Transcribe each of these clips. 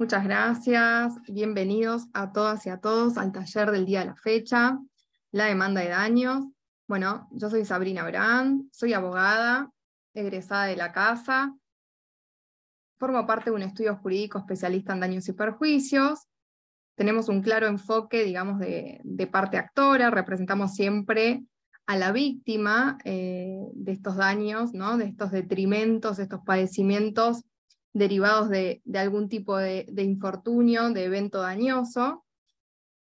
Muchas gracias. Bienvenidos a todas y a todos al taller del día de la fecha, la demanda de daños. Bueno, yo soy Sabrina Brand, soy abogada, egresada de la casa. Formo parte de un estudio jurídico especialista en daños y perjuicios. Tenemos un claro enfoque, digamos, de, parte actora. Representamos siempre a la víctima eh, de estos daños, ¿no? de estos detrimentos, de estos padecimientos derivados de, algún tipo de, infortunio, de evento dañoso.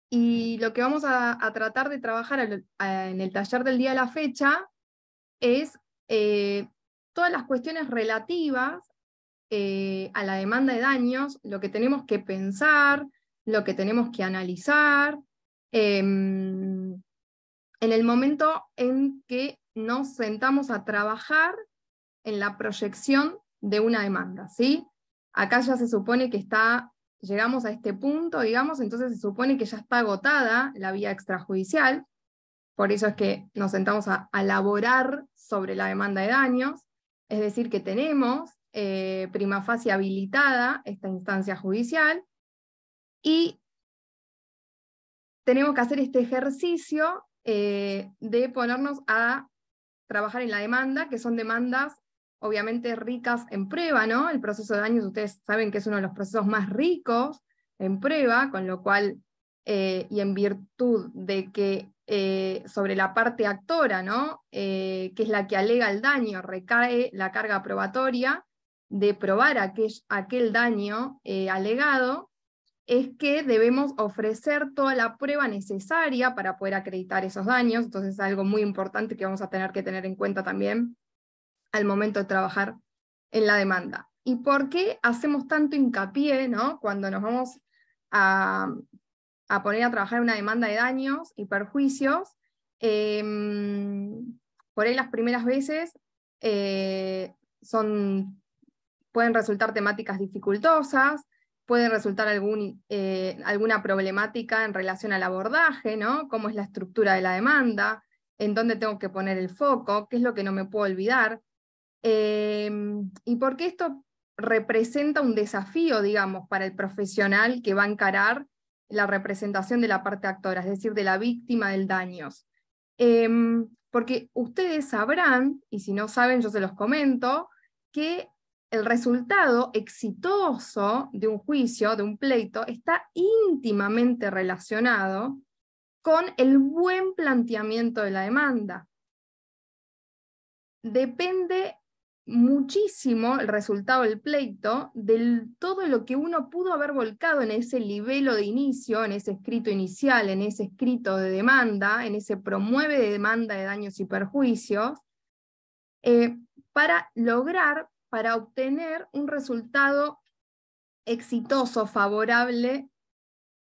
Y lo que vamos a, tratar de trabajar en el taller del día de la fecha es eh, todas las cuestiones relativas eh, a la demanda de daños, lo que tenemos que pensar, lo que tenemos que analizar, em, en el momento en que nos sentamos a trabajar en la proyección de una demanda, ¿sí? Acá ya se supone que está, llegamos a este punto, digamos, entonces se supone que ya está agotada la vía extrajudicial, por eso es que nos sentamos a, elaborar sobre la demanda de daños, es decir, que tenemos eh, prima facie habilitada esta instancia judicial y tenemos que hacer este ejercicio eh, de ponernos a trabajar en la demanda, que son demandas obviamente ricas en prueba, ¿no? El proceso de daños ustedes saben que es uno de los procesos más ricos en prueba, con lo cual, eh, y en virtud de que eh, sobre la parte actora, ¿no? Eh, que es la que alega el daño, recae la carga probatoria de probar aquel, aquel daño alegado, es que debemos ofrecer toda la prueba necesaria para poder acreditar esos daños. Entonces, es algo muy importante que vamos a tener que tener en cuenta también al momento de trabajar en la demanda. ¿Y por qué hacemos tanto hincapié ¿no? cuando nos vamos a, poner a trabajar una demanda de daños y perjuicios? Em, por ahí las primeras veces eh, son, pueden resultar temáticas dificultosas, pueden resultar algún, eh, alguna problemática en relación al abordaje, ¿no? ¿Cómo es la estructura de la demanda? ¿En dónde tengo que poner el foco? ¿Qué es lo que no me puedo olvidar? Em, y porque esto representa un desafío, digamos, para el profesional que va a encarar la representación de la parte actora, es decir, de la víctima del daño. Em, porque ustedes sabrán, y si no saben, yo se los comento, que el resultado exitoso de un juicio, de un pleito, está íntimamente relacionado con el buen planteamiento de la demanda. Depende muchísimo el resultado del pleito de todo lo que uno pudo haber volcado en ese libelo de inicio, en ese escrito inicial, en ese escrito de demanda, en ese promueve de demanda de daños y perjuicios, eh, para lograr, para obtener un resultado exitoso, favorable,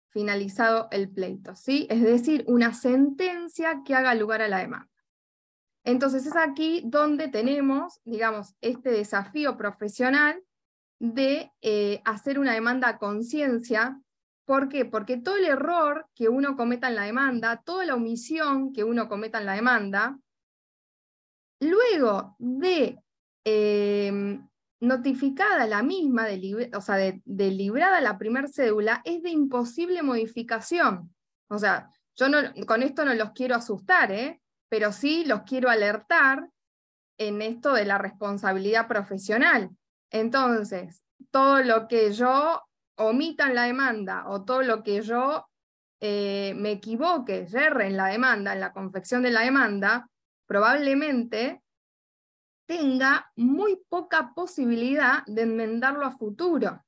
finalizado el pleito, ¿sí? Es decir, una sentencia que haga lugar a la demanda. Entonces es aquí donde tenemos, digamos, este desafío profesional de eh, hacer una demanda a conciencia. ¿Por qué? Porque todo el error que uno cometa en la demanda, toda la omisión que uno cometa en la demanda, luego de eh, notificada la misma, o sea, de, librada la primera cédula, es de imposible modificación. O sea, yo con esto no los quiero asustar, ¿eh? pero sí los quiero alertar en esto de la responsabilidad profesional. Entonces, todo lo que yo omita en la demanda o todo lo que yo eh, me equivoque, yerre en la demanda, en la confección de la demanda, probablemente tenga muy poca posibilidad de enmendarlo a futuro.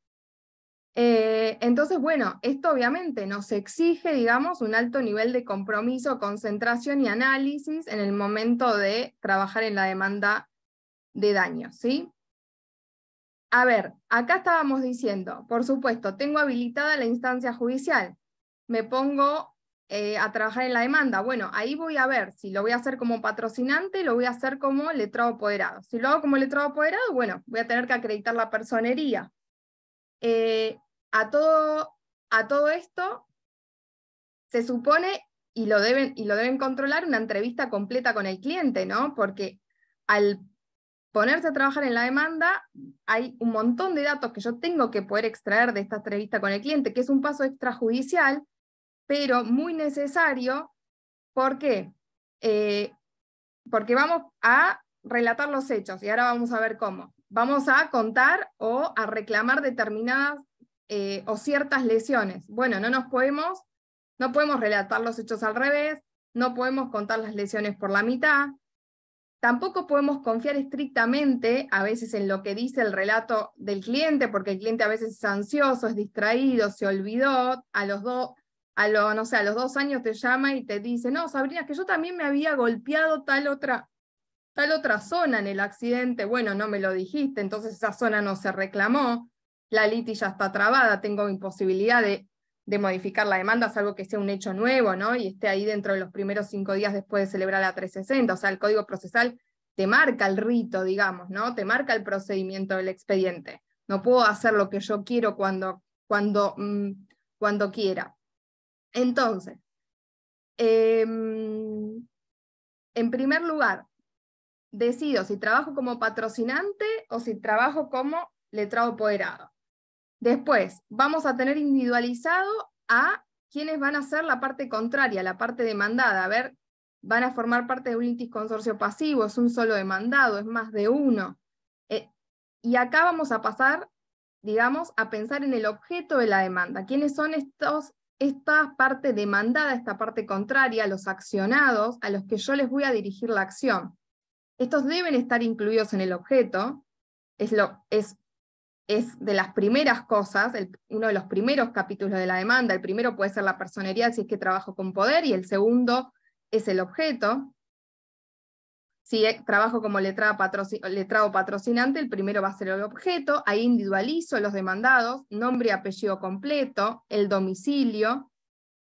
Eh, entonces, bueno, esto obviamente nos exige, digamos, un alto nivel de compromiso, concentración y análisis en el momento de trabajar en la demanda de daño. ¿sí? A ver, acá estábamos diciendo, por supuesto, tengo habilitada la instancia judicial, me pongo eh, a trabajar en la demanda. Bueno, ahí voy a ver si lo voy a hacer como patrocinante, lo voy a hacer como letrado apoderado. Si lo hago como letrado apoderado, bueno, voy a tener que acreditar la personería, eh, a, todo, a todo esto se supone, y lo, deben, y lo deben controlar, una entrevista completa con el cliente, ¿no? Porque al ponerse a trabajar en la demanda, hay un montón de datos que yo tengo que poder extraer de esta entrevista con el cliente, que es un paso extrajudicial, pero muy necesario. ¿Por qué? Eh, porque vamos a relatar los hechos y ahora vamos a ver cómo vamos a contar o a reclamar determinadas eh, o ciertas lesiones. Bueno, no nos podemos, no podemos relatar los hechos al revés, no podemos contar las lesiones por la mitad, tampoco podemos confiar estrictamente a veces en lo que dice el relato del cliente, porque el cliente a veces es ansioso, es distraído, se olvidó, a los dos, a no sé, a los dos años te llama y te dice, no, Sabrina, que yo también me había golpeado tal otra la otra zona en el accidente, bueno, no me lo dijiste, entonces esa zona no se reclamó, la liti ya está trabada, tengo imposibilidad de, modificar la demanda, salvo que sea un hecho nuevo, ¿no? Y esté ahí dentro de los primeros cinco días después de celebrar la 360, o sea, el código procesal te marca el rito, digamos, ¿no? Te marca el procedimiento del expediente. No puedo hacer lo que yo quiero cuando, cuando, mm, cuando quiera. Entonces, em, en primer lugar, decido si trabajo como patrocinante o si trabajo como letrado apoderado. Después, vamos a tener individualizado a quienes van a ser la parte contraria, la parte demandada. A ver, van a formar parte de un litis consorcio pasivo, es un solo demandado, es más de uno. Eh, y acá vamos a pasar, digamos, a pensar en el objeto de la demanda. ¿Quiénes son estos, esta parte demandada, esta parte contraria, los accionados a los que yo les voy a dirigir la acción? Estos deben estar incluidos en el objeto, es, lo, es, de las primeras cosas, uno de los primeros capítulos de la demanda. El primero puede ser la personería si es que trabajo con poder y el segundo es el objeto. Si eh, trabajo como letrado patrocinante, el primero va a ser el objeto, ahí individualizo los demandados, nombre y apellido completo, el domicilio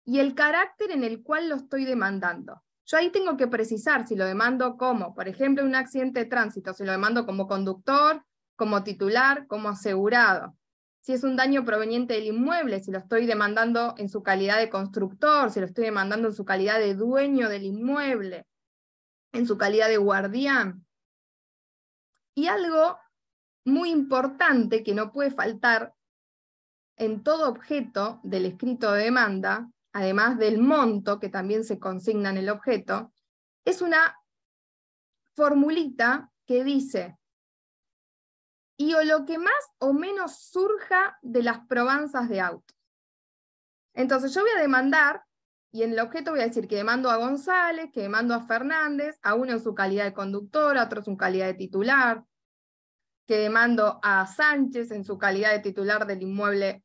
y el carácter en el cual lo estoy demandando. Yo ahí tengo que precisar si lo demando como, por ejemplo, un accidente de tránsito, si lo demando como conductor, como titular, como asegurado. Si es un daño proveniente del inmueble, si lo estoy demandando en su calidad de constructor, si lo estoy demandando en su calidad de dueño del inmueble, en su calidad de guardián. Y algo muy importante que no puede faltar en todo objeto del escrito de demanda además del monto que también se consigna en el objeto, es una formulita que dice, y o lo que más o menos surja de las probanzas de auto. Entonces yo voy a demandar, y en el objeto voy a decir que demando a González, que demando a Fernández, a uno en su calidad de conductor, a otro en su calidad de titular, que demando a Sánchez en su calidad de titular del inmueble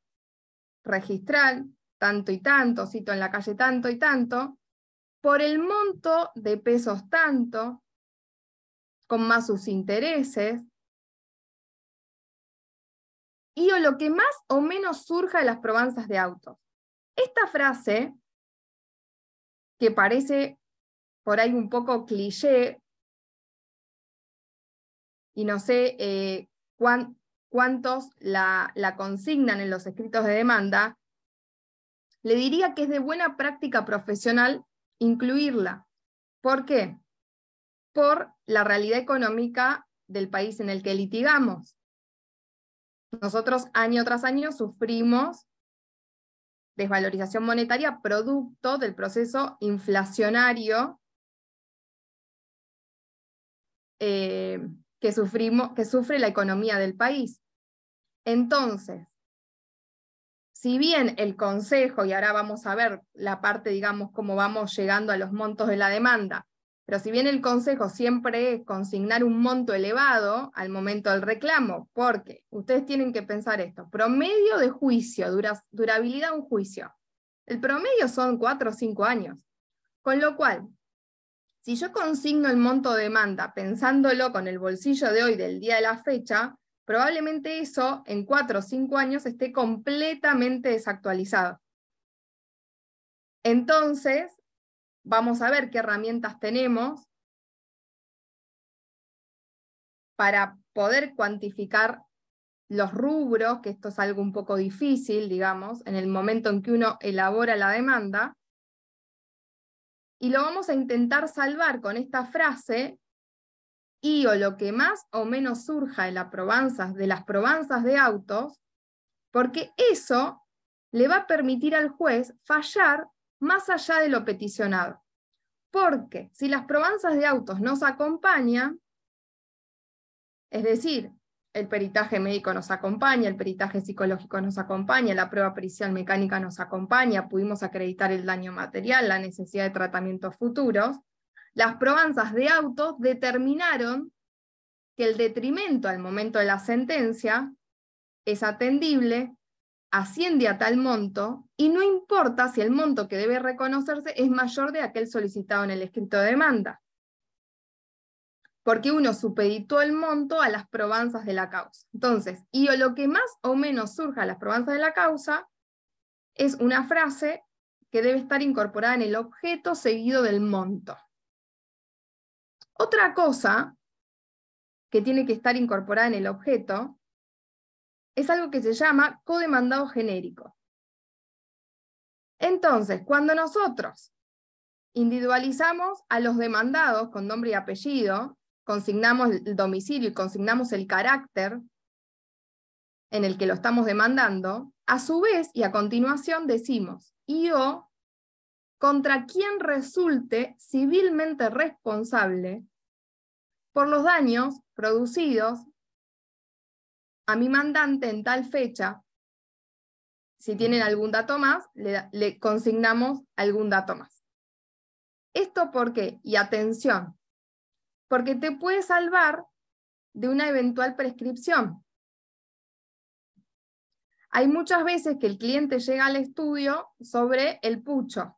registral, tanto y tanto, cito en la calle tanto y tanto, por el monto de pesos tanto, con más sus intereses, y o lo que más o menos surja de las probanzas de autos. Esta frase, que parece por ahí un poco cliché, y no sé eh, cuántos la consignan en los escritos de demanda, le diría que es de buena práctica profesional incluirla. ¿Por qué? Por la realidad económica del país en el que litigamos. Nosotros año tras año sufrimos desvalorización monetaria producto del proceso inflacionario eh, que sufre la economía del país. Entonces, si bien el Consejo, y ahora vamos a ver la parte, digamos, cómo vamos llegando a los montos de la demanda, pero si bien el Consejo siempre es consignar un monto elevado al momento del reclamo, porque ustedes tienen que pensar esto, promedio de juicio, durabilidad de un juicio, el promedio son cuatro o cinco años, con lo cual, si yo consigno el monto de demanda pensándolo con el bolsillo de hoy del día de la fecha, probablemente eso en cuatro o cinco años esté completamente desactualizado. Entonces, vamos a ver qué herramientas tenemos para poder cuantificar los rubros, que esto es algo un poco difícil, digamos, en el momento en que uno elabora la demanda. Y lo vamos a intentar salvar con esta frase y o lo que más o menos surja de, de las probanzas de autos, porque eso le va a permitir al juez fallar más allá de lo peticionado. Porque si las probanzas de autos nos acompañan, es decir, el peritaje médico nos acompaña, el peritaje psicológico nos acompaña, la prueba pericial mecánica nos acompaña, pudimos acreditar el daño material, la necesidad de tratamientos futuros, las probanzas de auto determinaron que el detrimento al momento de la sentencia es atendible, asciende a tal monto y no importa si el monto que debe reconocerse es mayor de aquel solicitado en el escrito de demanda, porque uno supeditó el monto a las probanzas de la causa. Entonces, y o lo que más o menos surja a las probanzas de la causa es una frase que debe estar incorporada en el objeto seguido del monto. Otra cosa que tiene que estar incorporada en el objeto es algo que se llama codemandado genérico. Entonces, cuando nosotros individualizamos a los demandados con nombre y apellido, consignamos el domicilio y consignamos el carácter en el que lo estamos demandando, a su vez y a continuación decimos yo contra quien resulte civilmente responsable por los daños producidos a mi mandante en tal fecha. Si tienen algún dato más, le, consignamos algún dato más. ¿Esto por qué? Y atención, porque te puede salvar de una eventual prescripción. Hay muchas veces que el cliente llega al estudio sobre el pucho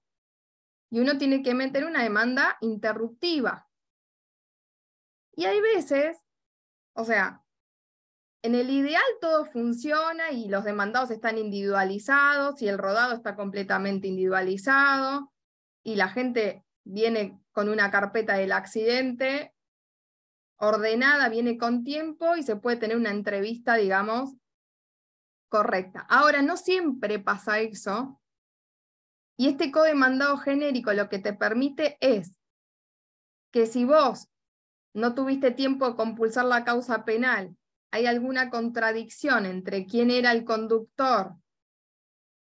y uno tiene que meter una demanda interruptiva. Y hay veces, o sea, en el ideal todo funciona y los demandados están individualizados y el rodado está completamente individualizado y la gente viene con una carpeta del accidente ordenada, viene con tiempo y se puede tener una entrevista, digamos, correcta. Ahora, no siempre pasa eso y este codemandado genérico lo que te permite es que si vos no tuviste tiempo de compulsar la causa penal, hay alguna contradicción entre quién era el conductor,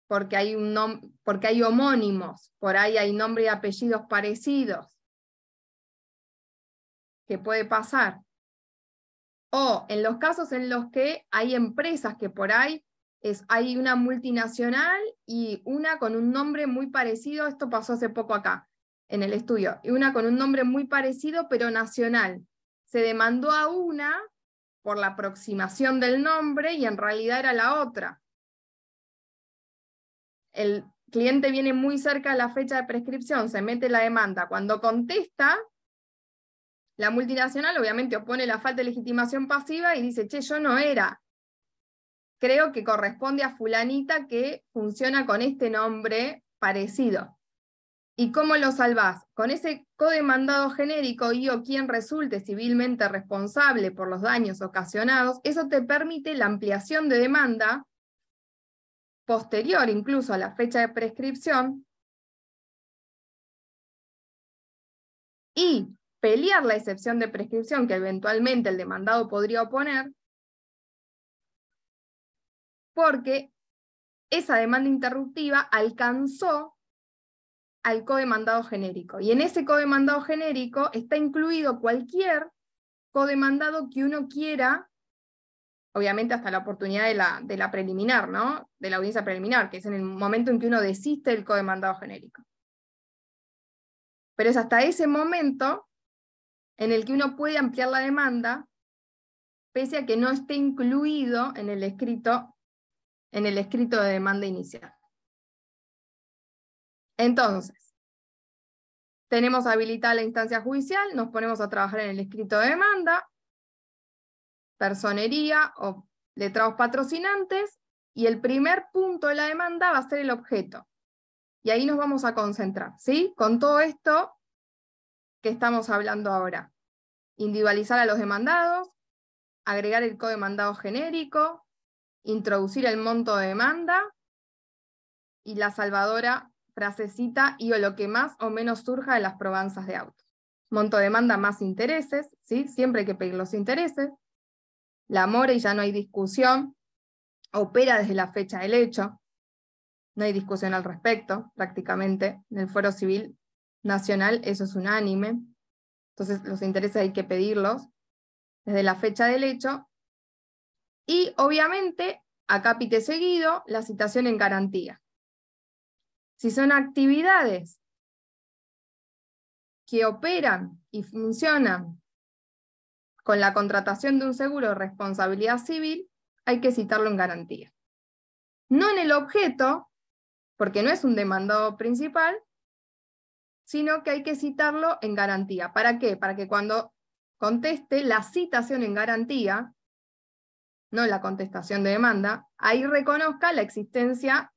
porque hay, porque hay homónimos, por ahí hay nombre y apellidos parecidos, que puede pasar. O en los casos en los que hay empresas que por ahí es hay una multinacional y una con un nombre muy parecido, esto pasó hace poco acá en el estudio, y una con un nombre muy parecido pero nacional. Se demandó a una por la aproximación del nombre y en realidad era la otra. El cliente viene muy cerca de la fecha de prescripción, se mete la demanda. Cuando contesta, la multinacional obviamente opone la falta de legitimación pasiva y dice, che, yo no era creo que corresponde a fulanita que funciona con este nombre parecido. ¿Y cómo lo salvás? Con ese codemandado genérico y o quien resulte civilmente responsable por los daños ocasionados, eso te permite la ampliación de demanda posterior incluso a la fecha de prescripción y pelear la excepción de prescripción que eventualmente el demandado podría oponer porque esa demanda interruptiva alcanzó al codemandado genérico. Y en ese codemandado genérico está incluido cualquier codemandado que uno quiera, obviamente hasta la oportunidad de la, preliminar, ¿no? De la audiencia preliminar, que es en el momento en que uno desiste del codemandado genérico. Pero es hasta ese momento en el que uno puede ampliar la demanda, pese a que no esté incluido en el escrito en el escrito de demanda inicial. Entonces, tenemos habilitada la instancia judicial, nos ponemos a trabajar en el escrito de demanda, personería o letrados patrocinantes, y el primer punto de la demanda va a ser el objeto. Y ahí nos vamos a concentrar, ¿sí? Con todo esto que estamos hablando ahora. Individualizar a los demandados, agregar el codemandado genérico, introducir el monto de demanda y la salvadora frasecita y o lo que más o menos surja de las probanzas de autos. Monto de demanda más intereses, ¿sí? siempre hay que pedir los intereses. La mora y ya no hay discusión, opera desde la fecha del hecho, no hay discusión al respecto prácticamente. En el Foro Civil Nacional eso es unánime, entonces los intereses hay que pedirlos desde la fecha del hecho y obviamente, a capite seguido, la citación en garantía. Si son actividades que operan y funcionan con la contratación de un seguro de responsabilidad civil, hay que citarlo en garantía. No en el objeto, porque no es un demandado principal, sino que hay que citarlo en garantía. ¿Para qué? Para que cuando conteste la citación en garantía, no la contestación de demanda, ahí reconozca la existencia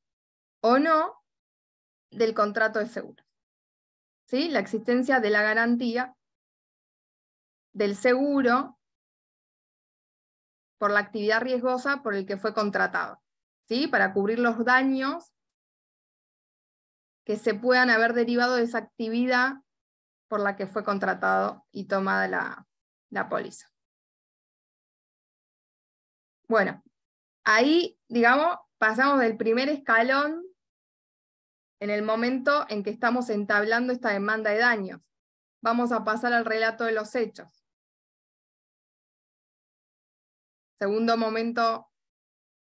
o no del contrato de seguro. ¿Sí? La existencia de la garantía del seguro por la actividad riesgosa por el que fue contratado, ¿sí? para cubrir los daños que se puedan haber derivado de esa actividad por la que fue contratado y tomada la, la póliza. Bueno, ahí, digamos, pasamos del primer escalón en el momento en que estamos entablando esta demanda de daños. Vamos a pasar al relato de los hechos. Segundo momento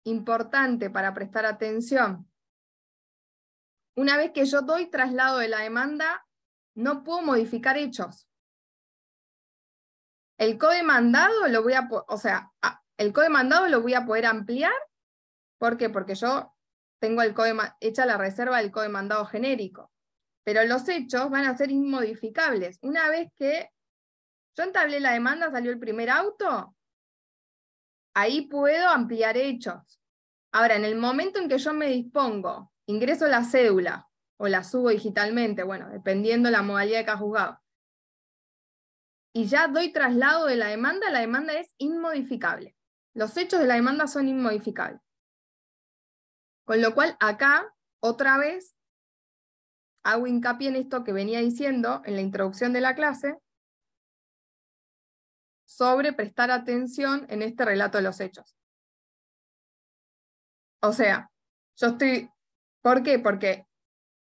importante para prestar atención. Una vez que yo doy traslado de la demanda, no puedo modificar hechos. El codemandado lo voy a, o sea, a, el código mandado lo voy a poder ampliar. ¿Por qué? Porque yo tengo el hecha la reserva del código mandado genérico. Pero los hechos van a ser inmodificables. Una vez que yo entablé la demanda, salió el primer auto, ahí puedo ampliar hechos. Ahora, en el momento en que yo me dispongo, ingreso la cédula o la subo digitalmente, bueno, dependiendo la modalidad que ha juzgado, y ya doy traslado de la demanda, la demanda es inmodificable. Los hechos de la demanda son inmodificables. Con lo cual, acá, otra vez, hago hincapié en esto que venía diciendo en la introducción de la clase, sobre prestar atención en este relato de los hechos. O sea, yo estoy... ¿Por qué? Porque,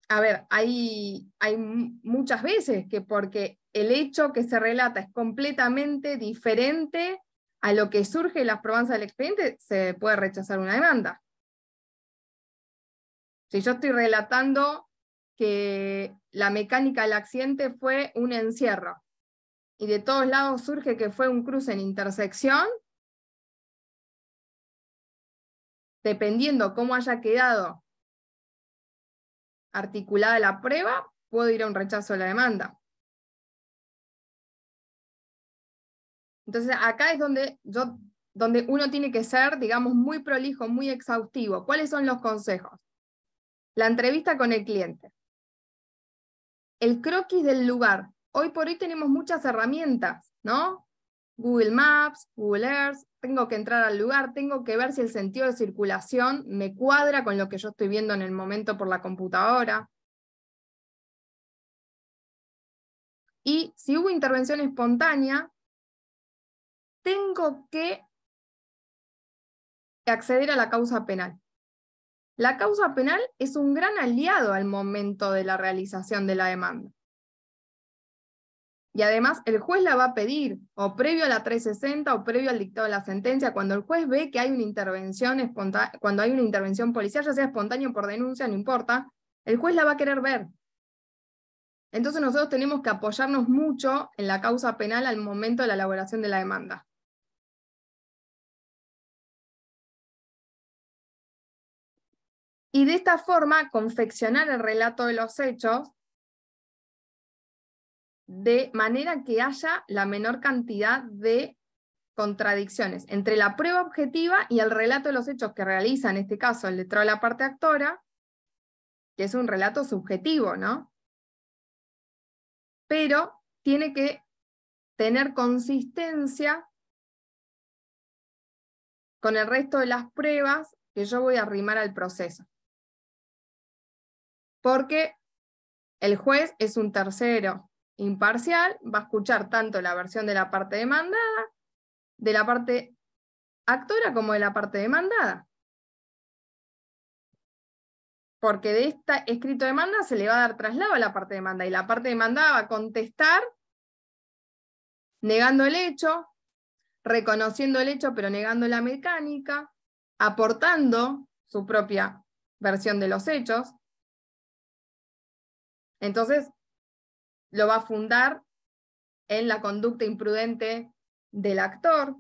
a ver, hay, hay muchas veces que porque el hecho que se relata es completamente diferente a lo que surge las probanzas del expediente se puede rechazar una demanda. Si yo estoy relatando que la mecánica del accidente fue un encierro y de todos lados surge que fue un cruce en intersección, dependiendo cómo haya quedado articulada la prueba, puedo ir a un rechazo de la demanda. Entonces, acá es donde, donde uno tiene que ser, digamos, muy prolijo, muy exhaustivo. ¿Cuáles son los consejos? La entrevista con el cliente. El croquis del lugar. Hoy por hoy tenemos muchas herramientas, ¿no? Google Maps, Google Earth, tengo que entrar al lugar, tengo que ver si el sentido de circulación me cuadra con lo que yo estoy viendo en el momento por la computadora. Y si hubo intervención espontánea, tengo que acceder a la causa penal. La causa penal es un gran aliado al momento de la realización de la demanda. Y además el juez la va a pedir, o previo a la 360 o previo al dictado de la sentencia, cuando el juez ve que hay una intervención cuando hay una intervención policial, ya sea espontánea o por denuncia, no importa, el juez la va a querer ver. Entonces nosotros tenemos que apoyarnos mucho en la causa penal al momento de la elaboración de la demanda. y de esta forma confeccionar el relato de los hechos de manera que haya la menor cantidad de contradicciones entre la prueba objetiva y el relato de los hechos que realiza, en este caso, el letrado de la parte actora, que es un relato subjetivo, ¿no? Pero tiene que tener consistencia con el resto de las pruebas que yo voy a arrimar al proceso porque el juez es un tercero imparcial, va a escuchar tanto la versión de la parte demandada, de la parte actora como de la parte demandada. Porque de esta escrito demanda se le va a dar traslado a la parte demandada y la parte demandada va a contestar negando el hecho, reconociendo el hecho pero negando la mecánica, aportando su propia versión de los hechos, entonces, lo va a fundar en la conducta imprudente del actor,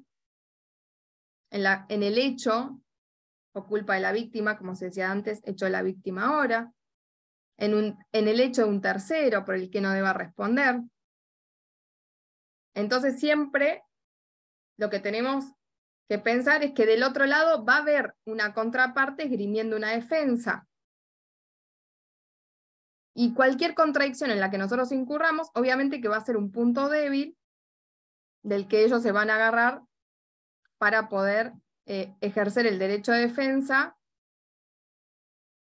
en, el hecho o culpa de la víctima, como se decía antes, hecho de la víctima ahora, en, en el hecho de un tercero por el que no deba responder. Entonces siempre lo que tenemos que pensar es que del otro lado va a haber una contraparte esgrimiendo una defensa. Y cualquier contradicción en la que nosotros incurramos, obviamente que va a ser un punto débil del que ellos se van a agarrar para poder eh, ejercer el derecho de defensa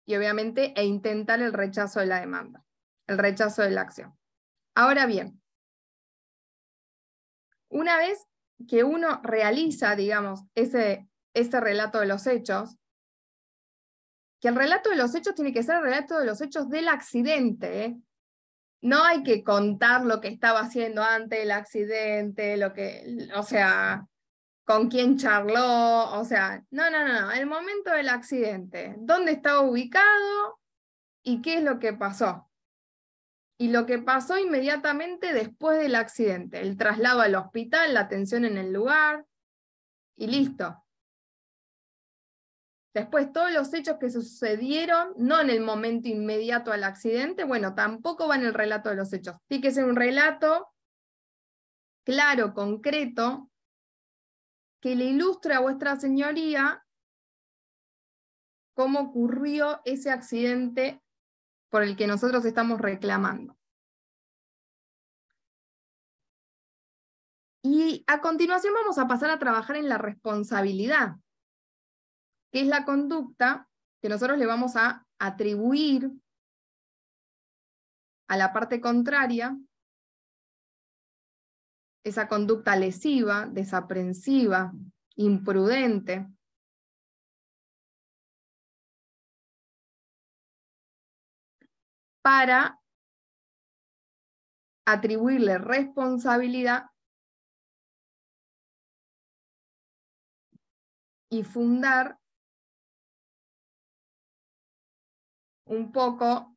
y obviamente e intentar el rechazo de la demanda, el rechazo de la acción. Ahora bien, una vez que uno realiza, digamos, ese, ese relato de los hechos, que el relato de los hechos tiene que ser el relato de los hechos del accidente. ¿eh? No hay que contar lo que estaba haciendo antes del accidente, lo que, o sea, con quién charló, o sea, no, no, no, no, el momento del accidente, dónde estaba ubicado y qué es lo que pasó. Y lo que pasó inmediatamente después del accidente, el traslado al hospital, la atención en el lugar y listo. Después, todos los hechos que sucedieron, no en el momento inmediato al accidente, bueno, tampoco va en el relato de los hechos. Tiene que ser un relato claro, concreto, que le ilustre a vuestra señoría cómo ocurrió ese accidente por el que nosotros estamos reclamando. Y a continuación vamos a pasar a trabajar en la responsabilidad que es la conducta que nosotros le vamos a atribuir a la parte contraria esa conducta lesiva, desaprensiva, imprudente. para atribuirle responsabilidad y fundar un poco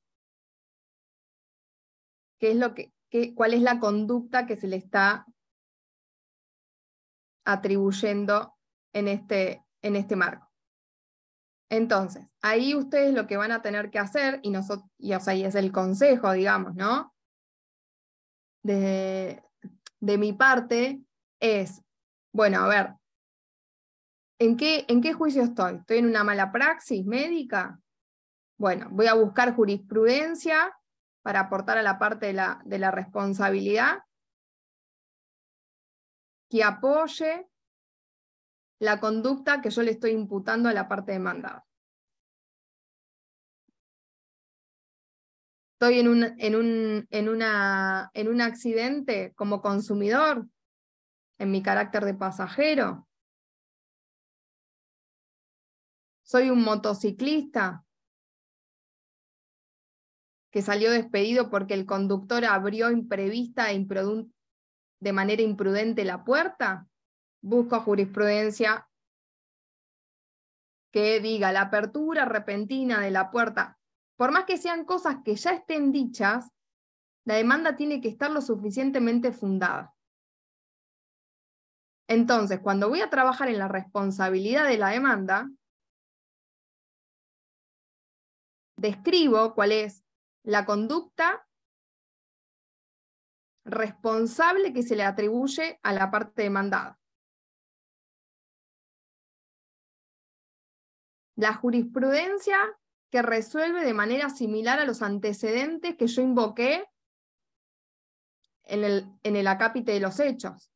es lo que, cuál es la conducta que se le está atribuyendo en este, en este marco. Entonces, ahí ustedes lo que van a tener que hacer, y, nosotros, y, es el consejo, digamos, ¿no? De, de mi parte, es, bueno, a ver, ¿en qué, ¿en qué juicio estoy? ¿Estoy en una mala praxis médica? Bueno, voy a buscar jurisprudencia para aportar a la parte de la, responsabilidad que apoye la conducta que yo le estoy imputando a la parte demandada. Estoy en un, en un accidente como consumidor, en mi carácter de pasajero. Soy un motociclista, que salió despedido porque el conductor abrió imprevista e de manera imprudente la puerta? Busco jurisprudencia que diga la apertura repentina de la puerta. Por más que sean cosas que ya estén dichas, la demanda tiene que estar lo suficientemente fundada. Entonces, cuando voy a trabajar en la responsabilidad de la demanda, describo cuál es la conducta responsable que se le atribuye a la parte demandada. La jurisprudencia que resuelve de manera similar a los antecedentes que yo invoqué en el, en el acápite de los hechos.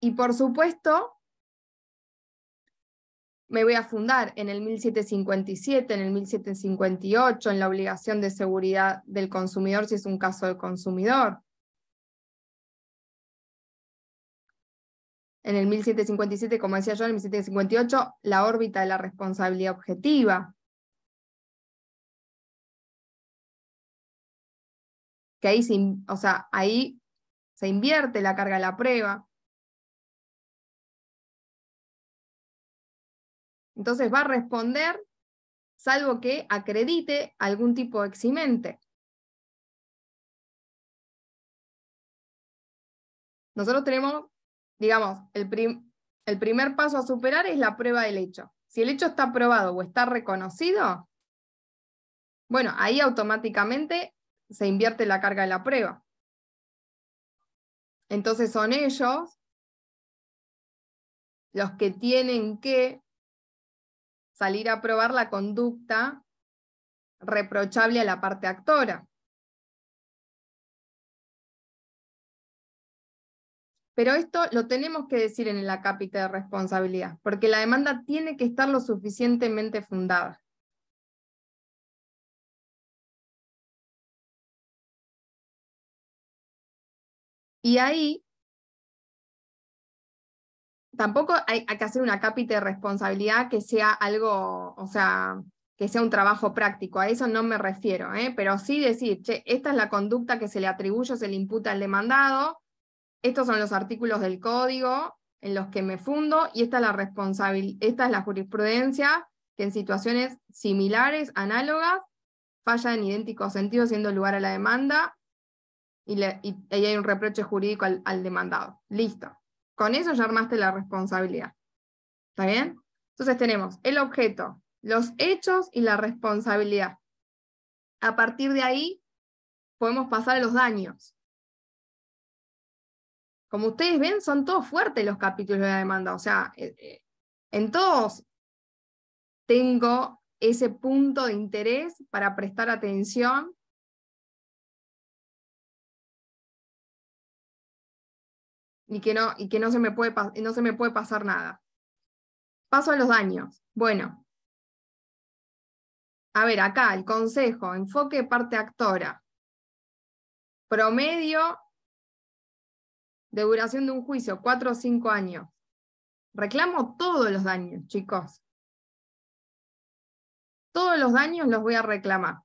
Y por supuesto, me voy a fundar en el 1757, en el 1758, en la obligación de seguridad del consumidor si es un caso del consumidor. En el 1757, como decía yo, en el 1758, la órbita de la responsabilidad objetiva. Que ahí o sea, ahí se invierte la carga de la prueba. Entonces va a responder salvo que acredite algún tipo de eximente. Nosotros tenemos, digamos, el, el primer paso a superar es la prueba del hecho. Si el hecho está probado o está reconocido, bueno, ahí automáticamente se invierte la carga de la prueba. Entonces son ellos los que tienen que salir a probar la conducta reprochable a la parte actora. Pero esto lo tenemos que decir en la cápita de responsabilidad, porque la demanda tiene que estar lo suficientemente fundada. Y ahí tampoco hay, que hacer una cápita de responsabilidad que sea algo, o sea, que sea un trabajo práctico, a eso no me refiero, ¿eh? pero sí decir, che, esta es la conducta que se le atribuye o se le imputa al demandado, estos son los artículos del código en los que me fundo y esta es la, esta es la jurisprudencia que en situaciones similares, análogas, falla en idéntico sentido, siendo lugar a la demanda y, ahí hay un reproche jurídico al demandado. Listo. Con eso ya armaste la responsabilidad. ¿Está bien? Entonces tenemos el objeto, los hechos y la responsabilidad. A partir de ahí podemos pasar a los daños. Como ustedes ven, son todos fuertes los capítulos de la demanda. O sea, eh, eh, en todos tengo ese punto de interés para prestar atención y que no, y que no, se, me puede, no se me puede pasar nada. Paso a los daños. Bueno. A ver, acá el consejo, enfoque parte actora. Promedio de duración de un juicio, 4 o 5 años. Reclamo todos los daños, chicos. Todos los daños los voy a reclamar.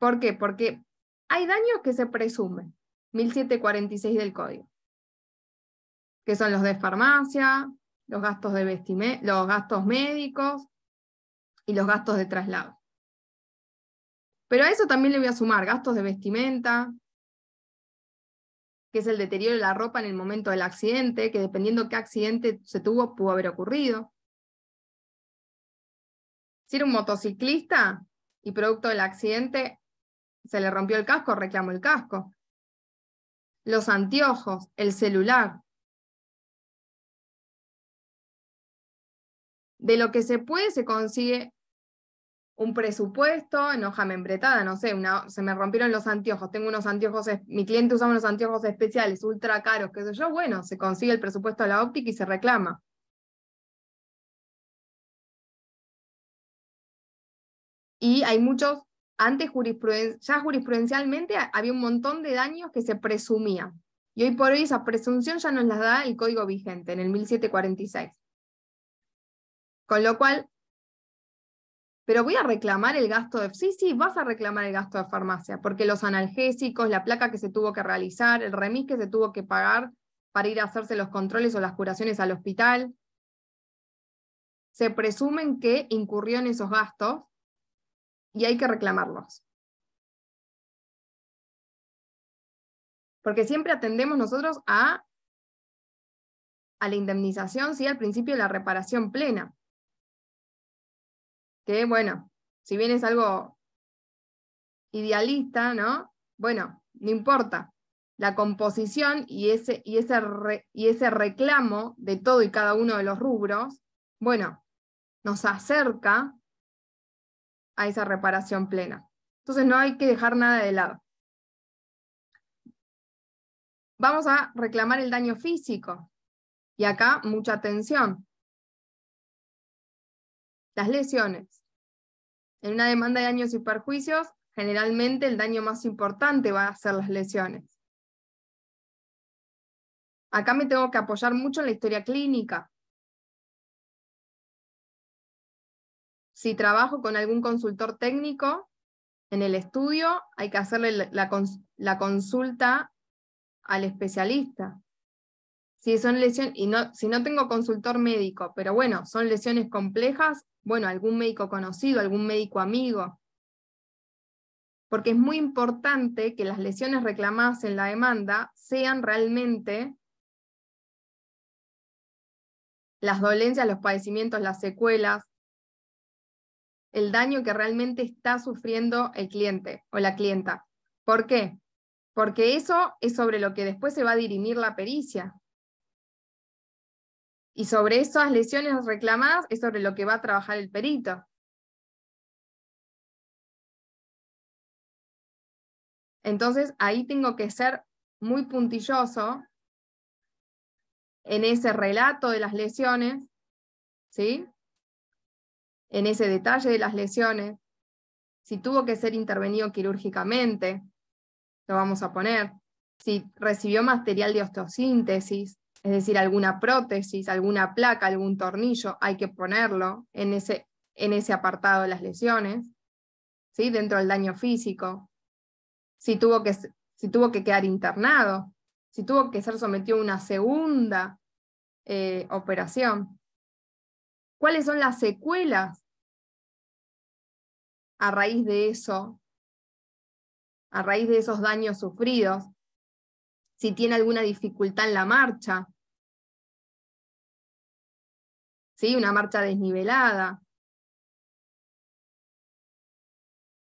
¿Por qué? Porque hay daños que se presumen. 1746 del código, que son los de farmacia, los gastos, de los gastos médicos y los gastos de traslado. Pero a eso también le voy a sumar gastos de vestimenta, que es el deterioro de la ropa en el momento del accidente, que dependiendo qué accidente se tuvo, pudo haber ocurrido. Si era un motociclista y producto del accidente se le rompió el casco, reclamó el casco los anteojos, el celular. De lo que se puede se consigue un presupuesto en hoja membretada, no sé, una, se me rompieron los anteojos, tengo unos anteojos, mi cliente usa unos anteojos especiales, ultra caros, qué sé yo, bueno, se consigue el presupuesto a la óptica y se reclama. Y hay muchos antes ya jurisprudencialmente había un montón de daños que se presumían. Y hoy por hoy esa presunción ya nos la da el código vigente en el 1746. Con lo cual, pero voy a reclamar el gasto de... Sí, sí, vas a reclamar el gasto de farmacia, porque los analgésicos, la placa que se tuvo que realizar, el remis que se tuvo que pagar para ir a hacerse los controles o las curaciones al hospital, se presumen que incurrió en esos gastos y hay que reclamarlos. Porque siempre atendemos nosotros a, la indemnización, sí, al principio de la reparación plena. Que bueno, si bien es algo idealista, ¿no? Bueno, no importa. La composición y ese, y ese, y ese reclamo de todo y cada uno de los rubros, bueno, nos acerca a esa reparación plena. Entonces no hay que dejar nada de lado. Vamos a reclamar el daño físico. Y acá mucha atención. Las lesiones. En una demanda de daños y perjuicios, generalmente el daño más importante va a ser las lesiones. Acá me tengo que apoyar mucho en la historia clínica, si trabajo con algún consultor técnico en el estudio, hay que hacerle la, consulta al especialista. Si son lesiones, y si no tengo consultor médico, pero bueno, son lesiones complejas, bueno, algún médico conocido, algún médico amigo. Porque es muy importante que las lesiones reclamadas en la demanda sean realmente las dolencias, los padecimientos, las secuelas, el daño que realmente está sufriendo el cliente o la clienta. ¿Por qué? Porque eso es sobre lo que después se va a dirimir la pericia. Y sobre esas lesiones reclamadas es sobre lo que va a trabajar el perito. Entonces ahí tengo que ser muy puntilloso en ese relato de las lesiones, ¿sí? en ese detalle de las lesiones, si tuvo que ser intervenido quirúrgicamente, lo vamos a poner, si recibió material de osteosíntesis, es decir, alguna prótesis, alguna placa, algún tornillo, hay que ponerlo en ese, en ese apartado de las lesiones, ¿sí? dentro del daño físico. Si tuvo, que, si tuvo que quedar internado, si tuvo que ser sometido a una segunda eh, operación. ¿Cuáles son las secuelas a raíz de eso? A raíz de esos daños sufridos. Si tiene alguna dificultad en la marcha. ¿Sí? Una marcha desnivelada.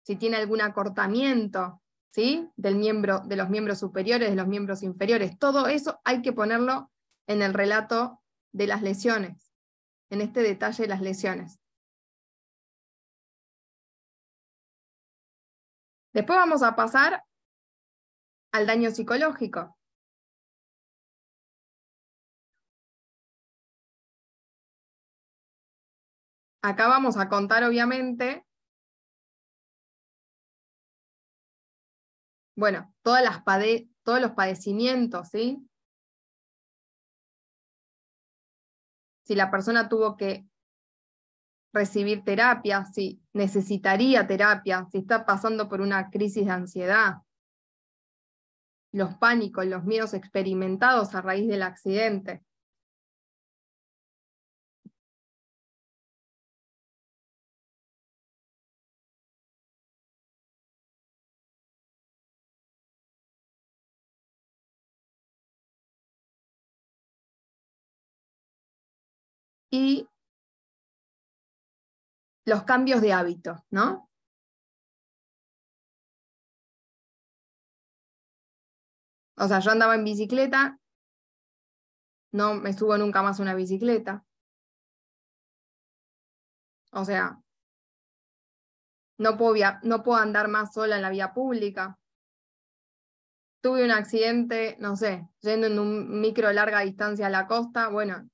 Si tiene algún acortamiento. ¿Sí? Del miembro, de los miembros superiores, de los miembros inferiores. Todo eso hay que ponerlo en el relato de las lesiones en este detalle de las lesiones. Después vamos a pasar al daño psicológico. Acá vamos a contar, obviamente, bueno, todas las todos los padecimientos, ¿sí? si la persona tuvo que recibir terapia, si necesitaría terapia, si está pasando por una crisis de ansiedad, los pánicos, los miedos experimentados a raíz del accidente. y los cambios de hábito, ¿no? O sea, yo andaba en bicicleta, no me subo nunca más una bicicleta. O sea, no puedo, no puedo andar más sola en la vía pública. Tuve un accidente, no sé, yendo en un micro larga distancia a la costa. Bueno,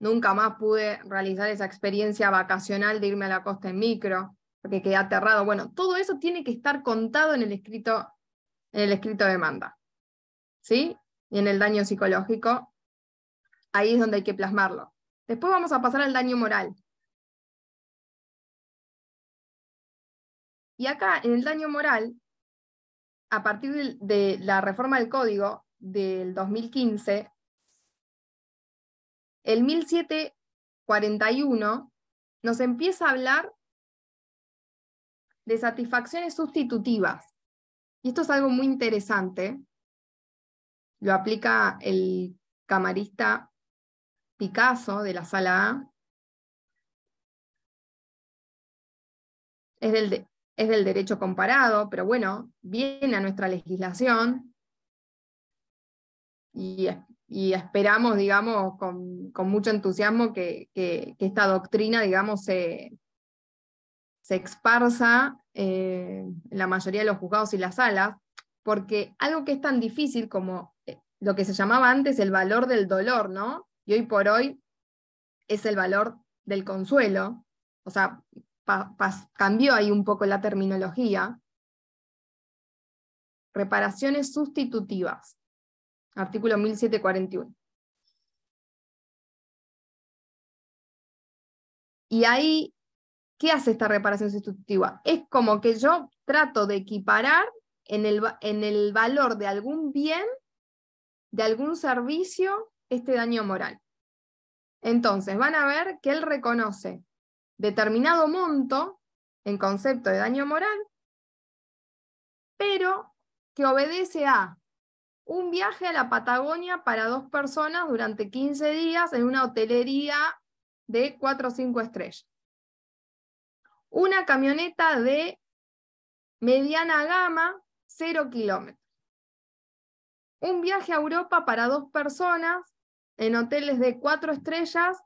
Nunca más pude realizar esa experiencia vacacional de irme a la costa en micro, porque quedé aterrado. Bueno, todo eso tiene que estar contado en el escrito, en el escrito de demanda. ¿Sí? Y en el daño psicológico. Ahí es donde hay que plasmarlo. Después vamos a pasar al daño moral. Y acá, en el daño moral, a partir de la reforma del código del 2015, el 1741 nos empieza a hablar de satisfacciones sustitutivas. Y esto es algo muy interesante. Lo aplica el camarista Picasso de la sala A. Es del, derecho comparado, pero bueno, viene a nuestra legislación y es y esperamos, digamos, con, mucho entusiasmo que, esta doctrina, digamos, se, se exparsa eh, en la mayoría de los juzgados y las salas, porque algo que es tan difícil como eh, lo que se llamaba antes el valor del dolor, ¿no? Y hoy por hoy es el valor del consuelo, o sea, cambió ahí un poco la terminología. Reparaciones sustitutivas Artículo 1741. Y ahí, ¿qué hace esta reparación sustitutiva? Es como que yo trato de equiparar en el, en el valor de algún bien, de algún servicio, este daño moral. Entonces, van a ver que él reconoce determinado monto en concepto de daño moral, pero que obedece a un viaje a la Patagonia para dos personas durante 15 días en una hotelería de 4 o 5 estrellas. Una camioneta de mediana gama, 0 kilómetros. Un viaje a Europa para dos personas en hoteles de 4 estrellas.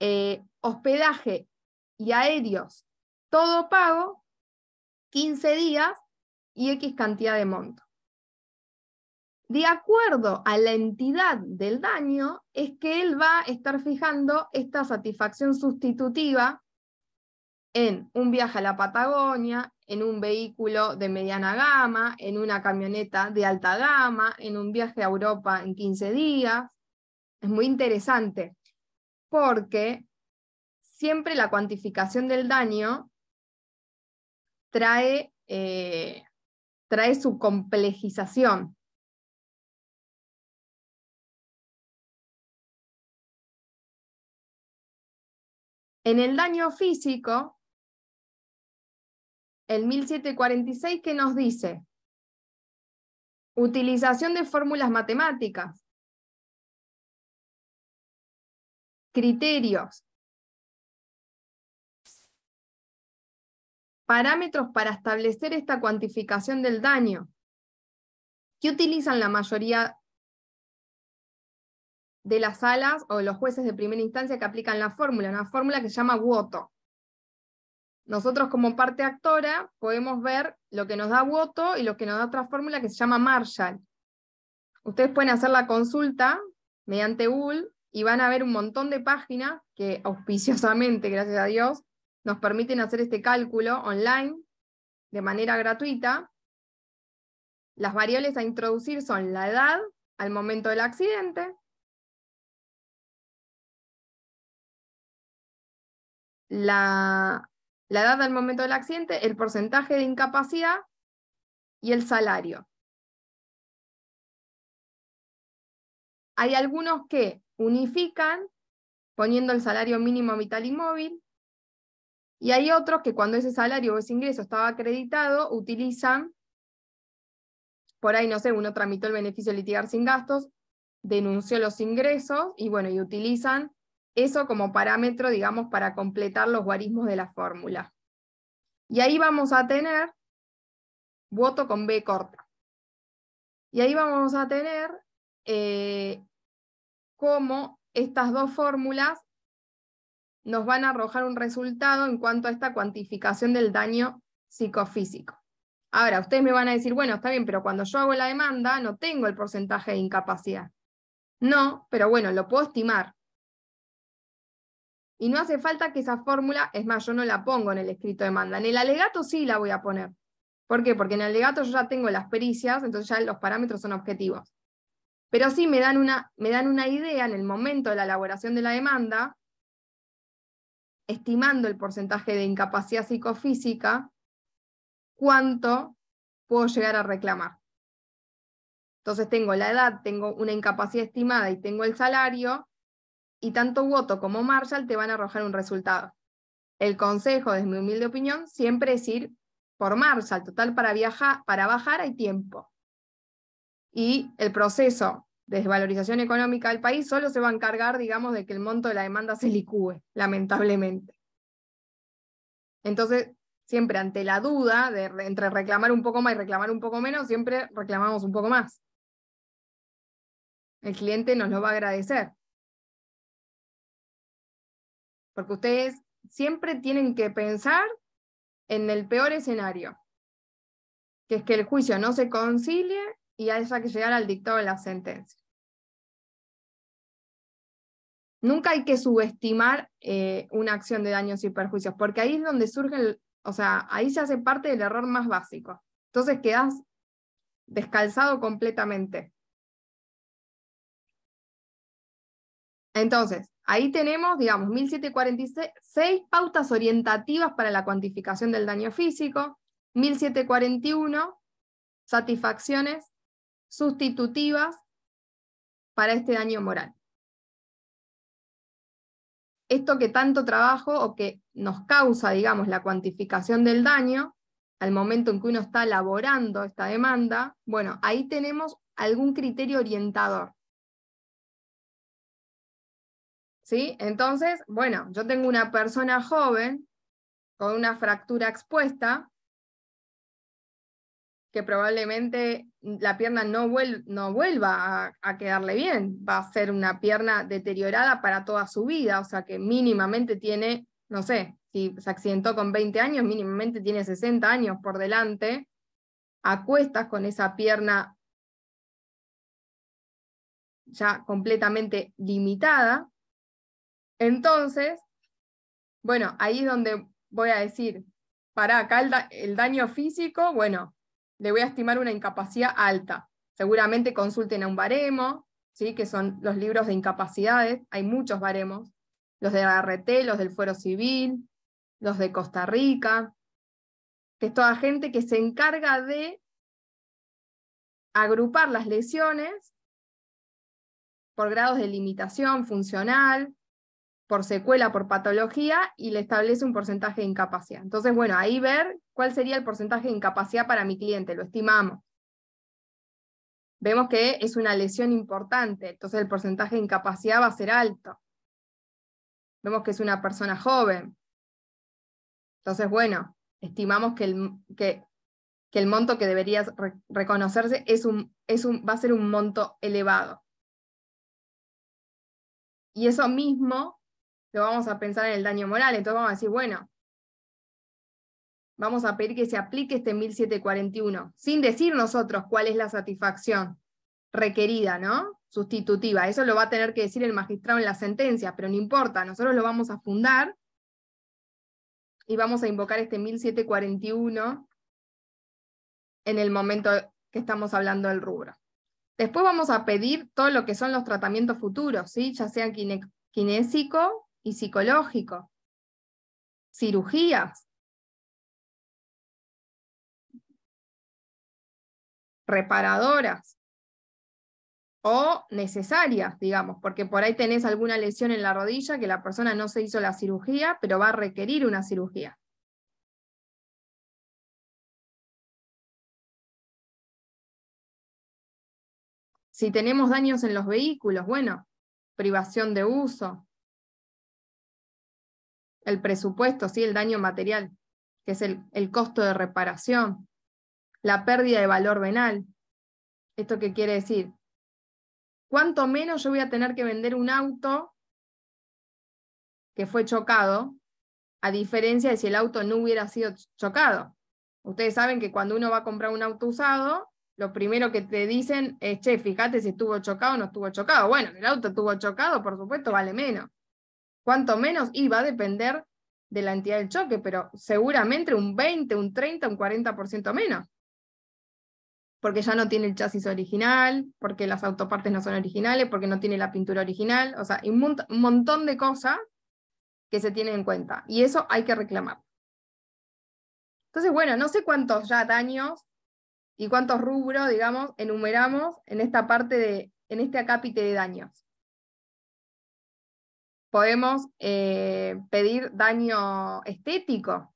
Eh, hospedaje y aéreos, todo pago, 15 días y X cantidad de monto. De acuerdo a la entidad del daño, es que él va a estar fijando esta satisfacción sustitutiva en un viaje a la Patagonia, en un vehículo de mediana gama, en una camioneta de alta gama, en un viaje a Europa en 15 días. Es muy interesante porque siempre la cuantificación del daño trae, eh, trae su complejización. En el daño físico, el 1746 ¿qué nos dice, utilización de fórmulas matemáticas, criterios, parámetros para establecer esta cuantificación del daño, que utilizan la mayoría de las salas o los jueces de primera instancia que aplican la fórmula, una fórmula que se llama WOTO. Nosotros como parte actora podemos ver lo que nos da voto y lo que nos da otra fórmula que se llama Marshall. Ustedes pueden hacer la consulta mediante Google y van a ver un montón de páginas que auspiciosamente, gracias a Dios, nos permiten hacer este cálculo online de manera gratuita. Las variables a introducir son la edad al momento del accidente, la, edad al momento del accidente, el porcentaje de incapacidad y el salario. Hay algunos que unifican poniendo el salario mínimo vital y móvil, y hay otros que cuando ese salario o ese ingreso estaba acreditado, utilizan, por ahí, no sé, uno tramitó el beneficio de litigar sin gastos, denunció los ingresos y bueno, y utilizan eso como parámetro, digamos, para completar los guarismos de la fórmula. Y ahí vamos a tener voto con B corta. Y ahí vamos a tener eh, cómo estas dos fórmulas nos van a arrojar un resultado en cuanto a esta cuantificación del daño psicofísico. Ahora, ustedes me van a decir, bueno, está bien, pero cuando yo hago la demanda no tengo el porcentaje de incapacidad. No, pero bueno, lo puedo estimar. Y no hace falta que esa fórmula, es más, yo no la pongo en el escrito de demanda. En el alegato sí la voy a poner. ¿Por qué? Porque en el alegato yo ya tengo las pericias, entonces ya los parámetros son objetivos. Pero sí me dan una, me dan una idea en el momento de la elaboración de la demanda estimando el porcentaje de incapacidad psicofísica, cuánto puedo llegar a reclamar. Entonces tengo la edad, tengo una incapacidad estimada y tengo el salario, y tanto Woto como Marshall te van a arrojar un resultado. El consejo, desde mi humilde opinión, siempre es ir por Marshall, total para, viajar, para bajar hay tiempo. Y el proceso desvalorización económica del país solo se va a encargar, digamos, de que el monto de la demanda se licúe, lamentablemente. Entonces, siempre ante la duda de, entre reclamar un poco más y reclamar un poco menos, siempre reclamamos un poco más. El cliente nos lo va a agradecer. Porque ustedes siempre tienen que pensar en el peor escenario, que es que el juicio no se concilie y haya que llegar al dictado de la sentencia nunca hay que subestimar eh, una acción de daños y perjuicios, porque ahí es donde surge, o sea, ahí se hace parte del error más básico. Entonces quedas descalzado completamente. Entonces, ahí tenemos, digamos, 1746 pautas orientativas para la cuantificación del daño físico, 1741 satisfacciones sustitutivas para este daño moral esto que tanto trabajo o que nos causa, digamos, la cuantificación del daño, al momento en que uno está elaborando esta demanda, bueno, ahí tenemos algún criterio orientador. Entonces, bueno, yo tengo una persona joven con una fractura expuesta, que probablemente la pierna no, no vuelva a, quedarle bien, va a ser una pierna deteriorada para toda su vida, o sea que mínimamente tiene, no sé, si se accidentó con 20 años, mínimamente tiene 60 años por delante, acuestas con esa pierna ya completamente limitada. Entonces, bueno, ahí es donde voy a decir, para acá el daño físico, bueno, le voy a estimar una incapacidad alta. Seguramente consulten a un baremo, ¿sí? que son los libros de incapacidades, hay muchos baremos, los de ART, los del Fuero Civil, los de Costa Rica, que es toda gente que se encarga de agrupar las lesiones por grados de limitación funcional, por secuela, por patología, y le establece un porcentaje de incapacidad. Entonces, bueno, ahí ver cuál sería el porcentaje de incapacidad para mi cliente, lo estimamos. Vemos que es una lesión importante, entonces el porcentaje de incapacidad va a ser alto. Vemos que es una persona joven. Entonces, bueno, estimamos que el, monto que debería reconocerse es va a ser un monto elevado. Y eso mismo lo vamos a pensar en el daño moral. Entonces vamos a decir, bueno, vamos a pedir que se aplique este 1741, sin decir nosotros cuál es la satisfacción requerida, ¿no? Sustitutiva. Eso lo va a tener que decir el magistrado en la sentencia, pero no importa, nosotros lo vamos a fundar y vamos a invocar este 1741 en el momento que estamos hablando del rubro. Después vamos a pedir todo lo que son los tratamientos futuros, ¿sí? ya sea kinésico y psicológico, cirugías, reparadoras o necesarias, digamos, porque por ahí tenés alguna lesión en la rodilla que la persona no se hizo la cirugía, pero va a requerir una cirugía. Si tenemos daños en los vehículos, bueno, privación de uso, el presupuesto, ¿sí? el daño material, que es el, el costo de reparación, la pérdida de valor venal. ¿Esto qué quiere decir? ¿Cuánto menos yo voy a tener que vender un auto que fue chocado, a diferencia de si el auto no hubiera sido chocado? Ustedes saben que cuando uno va a comprar un auto usado, lo primero que te dicen es, che, fíjate si estuvo chocado o no estuvo chocado. Bueno, el auto estuvo chocado, por supuesto, vale menos cuánto menos, y va a depender de la entidad del choque, pero seguramente un 20, un 30, un 40% menos. Porque ya no tiene el chasis original, porque las autopartes no son originales, porque no tiene la pintura original, o sea, un, montón de cosas que se tienen en cuenta. Y eso hay que reclamar. Entonces, bueno, no sé cuántos ya daños y cuántos rubros, digamos, enumeramos en esta parte de, en este acápite de daños podemos eh, pedir daño estético,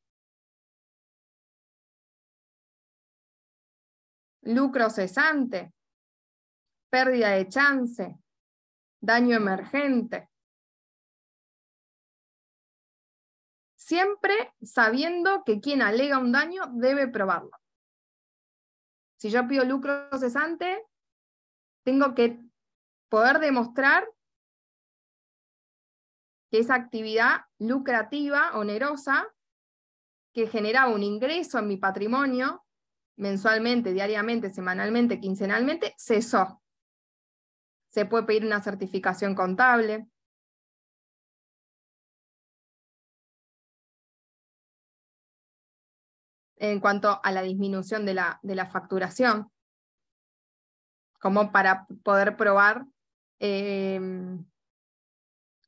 lucro cesante, pérdida de chance, daño emergente. Siempre sabiendo que quien alega un daño debe probarlo. Si yo pido lucro cesante, tengo que poder demostrar esa actividad lucrativa, onerosa, que generaba un ingreso en mi patrimonio mensualmente, diariamente, semanalmente, quincenalmente, cesó. Se puede pedir una certificación contable. En cuanto a la disminución de la, facturación, como para poder probar eh,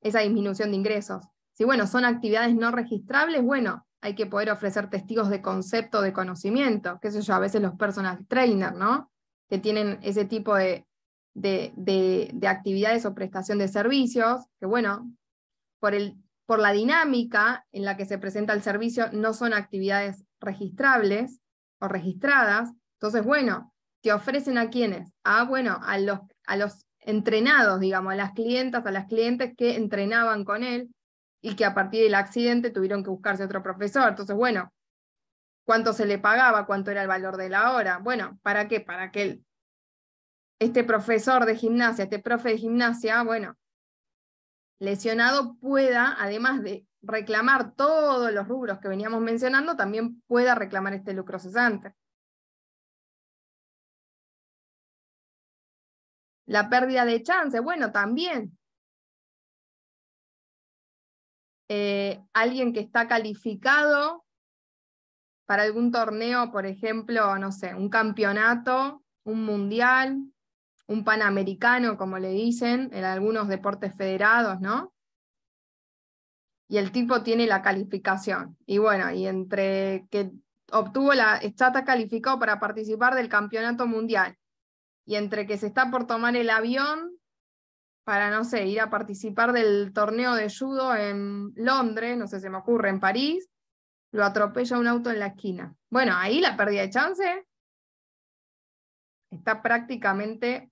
esa disminución de ingresos. Si, bueno, son actividades no registrables, bueno, hay que poder ofrecer testigos de concepto, de conocimiento, qué sé yo, a veces los personal trainer, ¿no? Que tienen ese tipo de, de, actividades o prestación de servicios, que bueno, por, el, por la dinámica en la que se presenta el servicio, no son actividades registrables o registradas. Entonces, bueno, te ofrecen a quiénes? Ah bueno, a los, a los entrenados, digamos, a las clientas, a las clientes que entrenaban con él y que a partir del accidente tuvieron que buscarse otro profesor. Entonces, bueno, ¿cuánto se le pagaba? ¿Cuánto era el valor de la hora? Bueno, ¿para qué? Para que este profesor de gimnasia, este profe de gimnasia, bueno, lesionado pueda, además de reclamar todos los rubros que veníamos mencionando, también pueda reclamar este lucro cesante. La pérdida de chance, bueno, también. Eh, alguien que está calificado para algún torneo, por ejemplo, no sé, un campeonato, un mundial, un panamericano, como le dicen en algunos deportes federados, ¿no? Y el tipo tiene la calificación. Y bueno, y entre que obtuvo la, está calificado para participar del campeonato mundial y entre que se está por tomar el avión para, no sé, ir a participar del torneo de judo en Londres, no sé, se me ocurre, en París, lo atropella un auto en la esquina. Bueno, ahí la pérdida de chance está prácticamente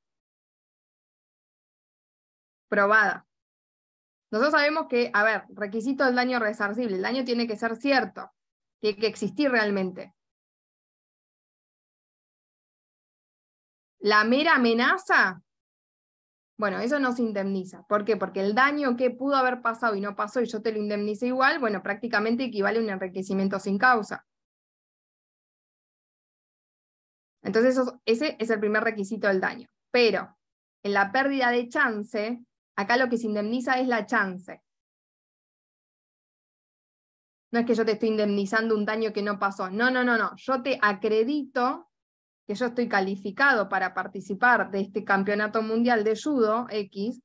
probada. Nosotros sabemos que, a ver, requisito del daño resarcible, el daño tiene que ser cierto, tiene que existir realmente. La mera amenaza, bueno, eso no se indemniza. ¿Por qué? Porque el daño que pudo haber pasado y no pasó y yo te lo indemnice igual, bueno, prácticamente equivale a un enriquecimiento sin causa. Entonces, ese es el primer requisito del daño. Pero en la pérdida de chance, acá lo que se indemniza es la chance. No es que yo te estoy indemnizando un daño que no pasó. No, no, no, no. Yo te acredito que yo estoy calificado para participar de este campeonato mundial de judo X,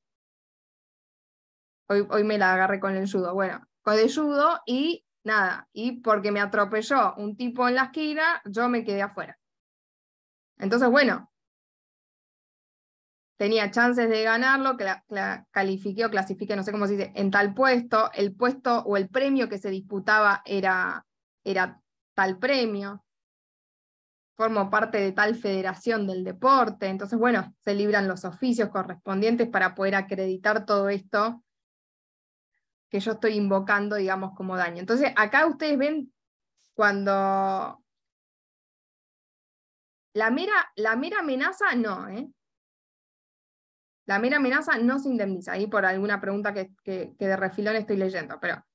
hoy, hoy me la agarré con el judo, bueno, con el judo y nada, y porque me atropelló un tipo en la esquina, yo me quedé afuera. Entonces, bueno, tenía chances de ganarlo, que la, califique o clasifique, no sé cómo se dice, en tal puesto, el puesto o el premio que se disputaba era, era tal premio formo parte de tal federación del deporte, entonces, bueno, se libran los oficios correspondientes para poder acreditar todo esto que yo estoy invocando, digamos, como daño. Entonces, acá ustedes ven cuando la mera, la mera amenaza no, ¿eh? La mera amenaza no se indemniza, ahí por alguna pregunta que, de refilón estoy leyendo, pero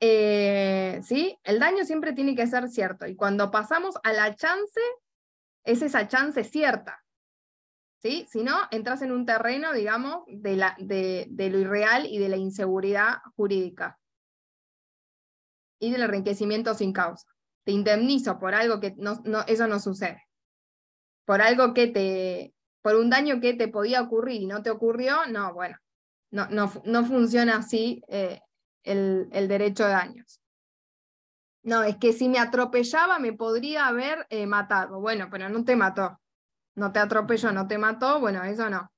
eh, ¿sí? el daño siempre tiene que ser cierto. Y cuando pasamos a la chance, es esa chance cierta. Si no, entras en un terreno, digamos, de, la, de, lo irreal y de la inseguridad jurídica y del enriquecimiento sin causa. Te indemnizo por algo que no, eso no sucede. Por algo que te, por un daño que te podía ocurrir y no te ocurrió, no, bueno, no, no, funciona así eh, el, el derecho de daños. No, es que si me atropellaba me podría haber eh, matado. Bueno, pero no te mató. No te atropelló, no te mató, bueno, eso no.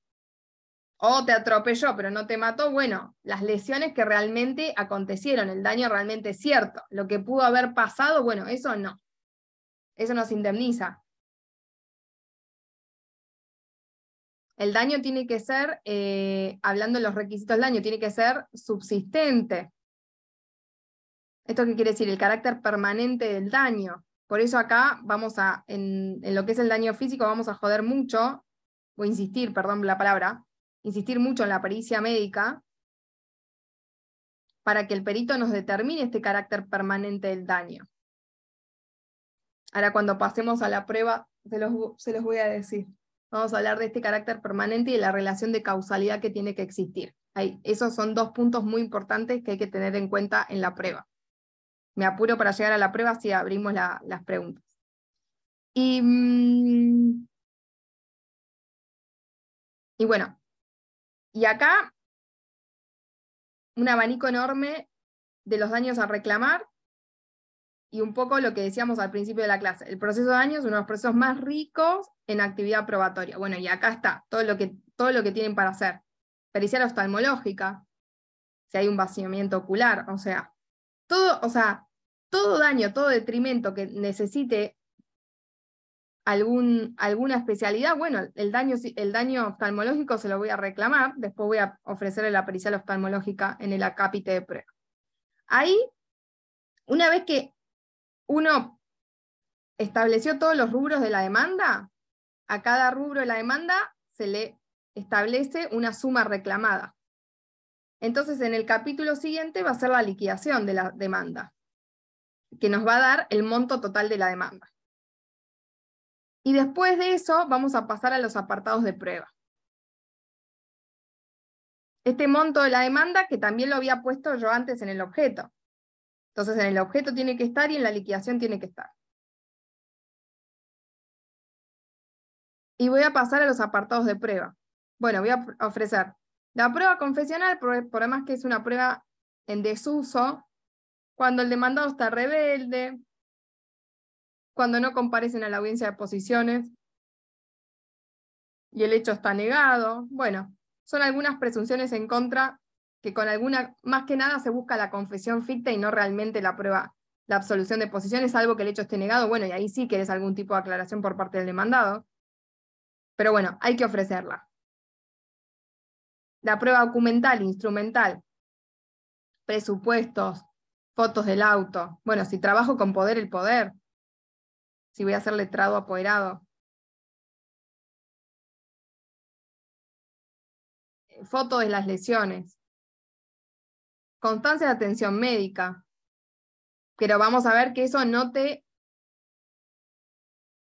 O te atropelló, pero no te mató, bueno, las lesiones que realmente acontecieron, el daño realmente es cierto. Lo que pudo haber pasado, bueno, eso no. Eso nos indemniza. El daño tiene que ser, eh, hablando de los requisitos del daño, tiene que ser subsistente. ¿Esto qué quiere decir? El carácter permanente del daño. Por eso acá vamos a, en, lo que es el daño físico, vamos a joder mucho, o insistir, perdón la palabra, insistir mucho en la pericia médica para que el perito nos determine este carácter permanente del daño. Ahora cuando pasemos a la prueba, se los, voy a decir. Vamos a hablar de este carácter permanente y de la relación de causalidad que tiene que existir. esos son dos puntos muy importantes que hay que tener en cuenta en la prueba me apuro para llegar a la prueba si abrimos las preguntas. Mm, y, bueno, y acá un abanico enorme de los daños a reclamar y un poco lo que decíamos al principio de la clase. El proceso de daños es uno de los procesos más ricos en actividad probatoria. Bueno, y acá está todo lo que, todo lo que tienen para hacer. pericia oftalmológica, si hay un vaciamiento ocular, o sea, todo, o sea, todo daño, todo detrimento que necesite algún, alguna especialidad, bueno, el daño, el daño oftalmológico se lo voy a reclamar, después voy a ofrecerle la pericial oftalmológica en el acápite de prueba. Ahí, una vez que uno estableció todos los rubros de la demanda, a cada rubro de la demanda se le establece una suma reclamada. Entonces, en el capítulo siguiente va a ser la liquidación de la demanda que nos va a dar el monto total de la demanda. Y después de eso vamos a pasar a los apartados de prueba. Este monto de la demanda que también lo había puesto yo antes en el objeto. Entonces en el objeto tiene que estar y en la liquidación tiene que estar. Y voy a pasar a los apartados de prueba. Bueno, voy a ofrecer la prueba confesional, por, además que es una prueba en desuso, cuando el demandado está rebelde, cuando no comparecen a la audiencia de posiciones y el hecho está negado. Bueno, son algunas presunciones en contra que con alguna, más que nada se busca la confesión ficta y no realmente la prueba, la absolución de posiciones, algo que el hecho esté negado. Bueno, y ahí sí es algún tipo de aclaración por parte del demandado. Pero bueno, hay que ofrecerla. La prueba documental, instrumental, presupuestos, fotos del auto. Bueno, si trabajo con poder, el poder. Si voy a ser letrado apoderado. Foto de las lesiones. Constancia de atención médica. Pero vamos a ver que eso no te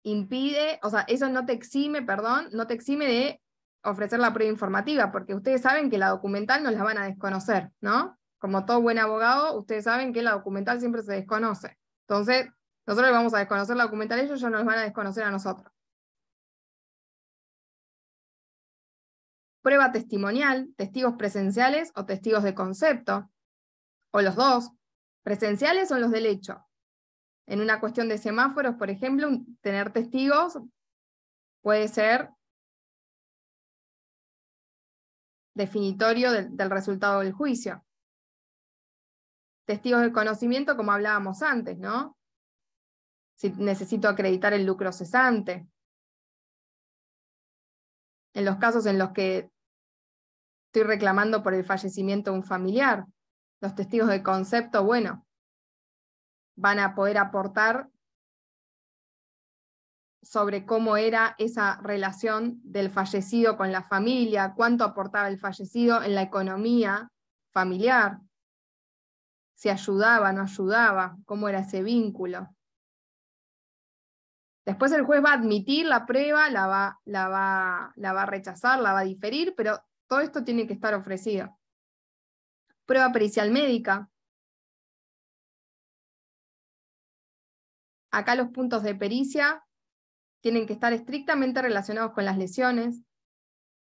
impide, o sea, eso no te exime, perdón, no te exime de ofrecer la prueba informativa, porque ustedes saben que la documental nos la van a desconocer, ¿no? como todo buen abogado, ustedes saben que la documental siempre se desconoce. Entonces, nosotros vamos a desconocer la documental, ellos ya nos van a desconocer a nosotros. Prueba testimonial, testigos presenciales o testigos de concepto, o los dos, presenciales son los del hecho. En una cuestión de semáforos, por ejemplo, tener testigos puede ser definitorio del resultado del juicio testigos de conocimiento, como hablábamos antes, ¿no? Si necesito acreditar el lucro cesante. En los casos en los que estoy reclamando por el fallecimiento de un familiar, los testigos de concepto, bueno, van a poder aportar sobre cómo era esa relación del fallecido con la familia, cuánto aportaba el fallecido en la economía familiar si ayudaba, no ayudaba, cómo era ese vínculo. Después el juez va a admitir la prueba, la va, la va a rechazar, la va a diferir, pero todo esto tiene que estar ofrecido. Prueba pericial médica. Acá los puntos de pericia tienen que estar estrictamente relacionados con las lesiones.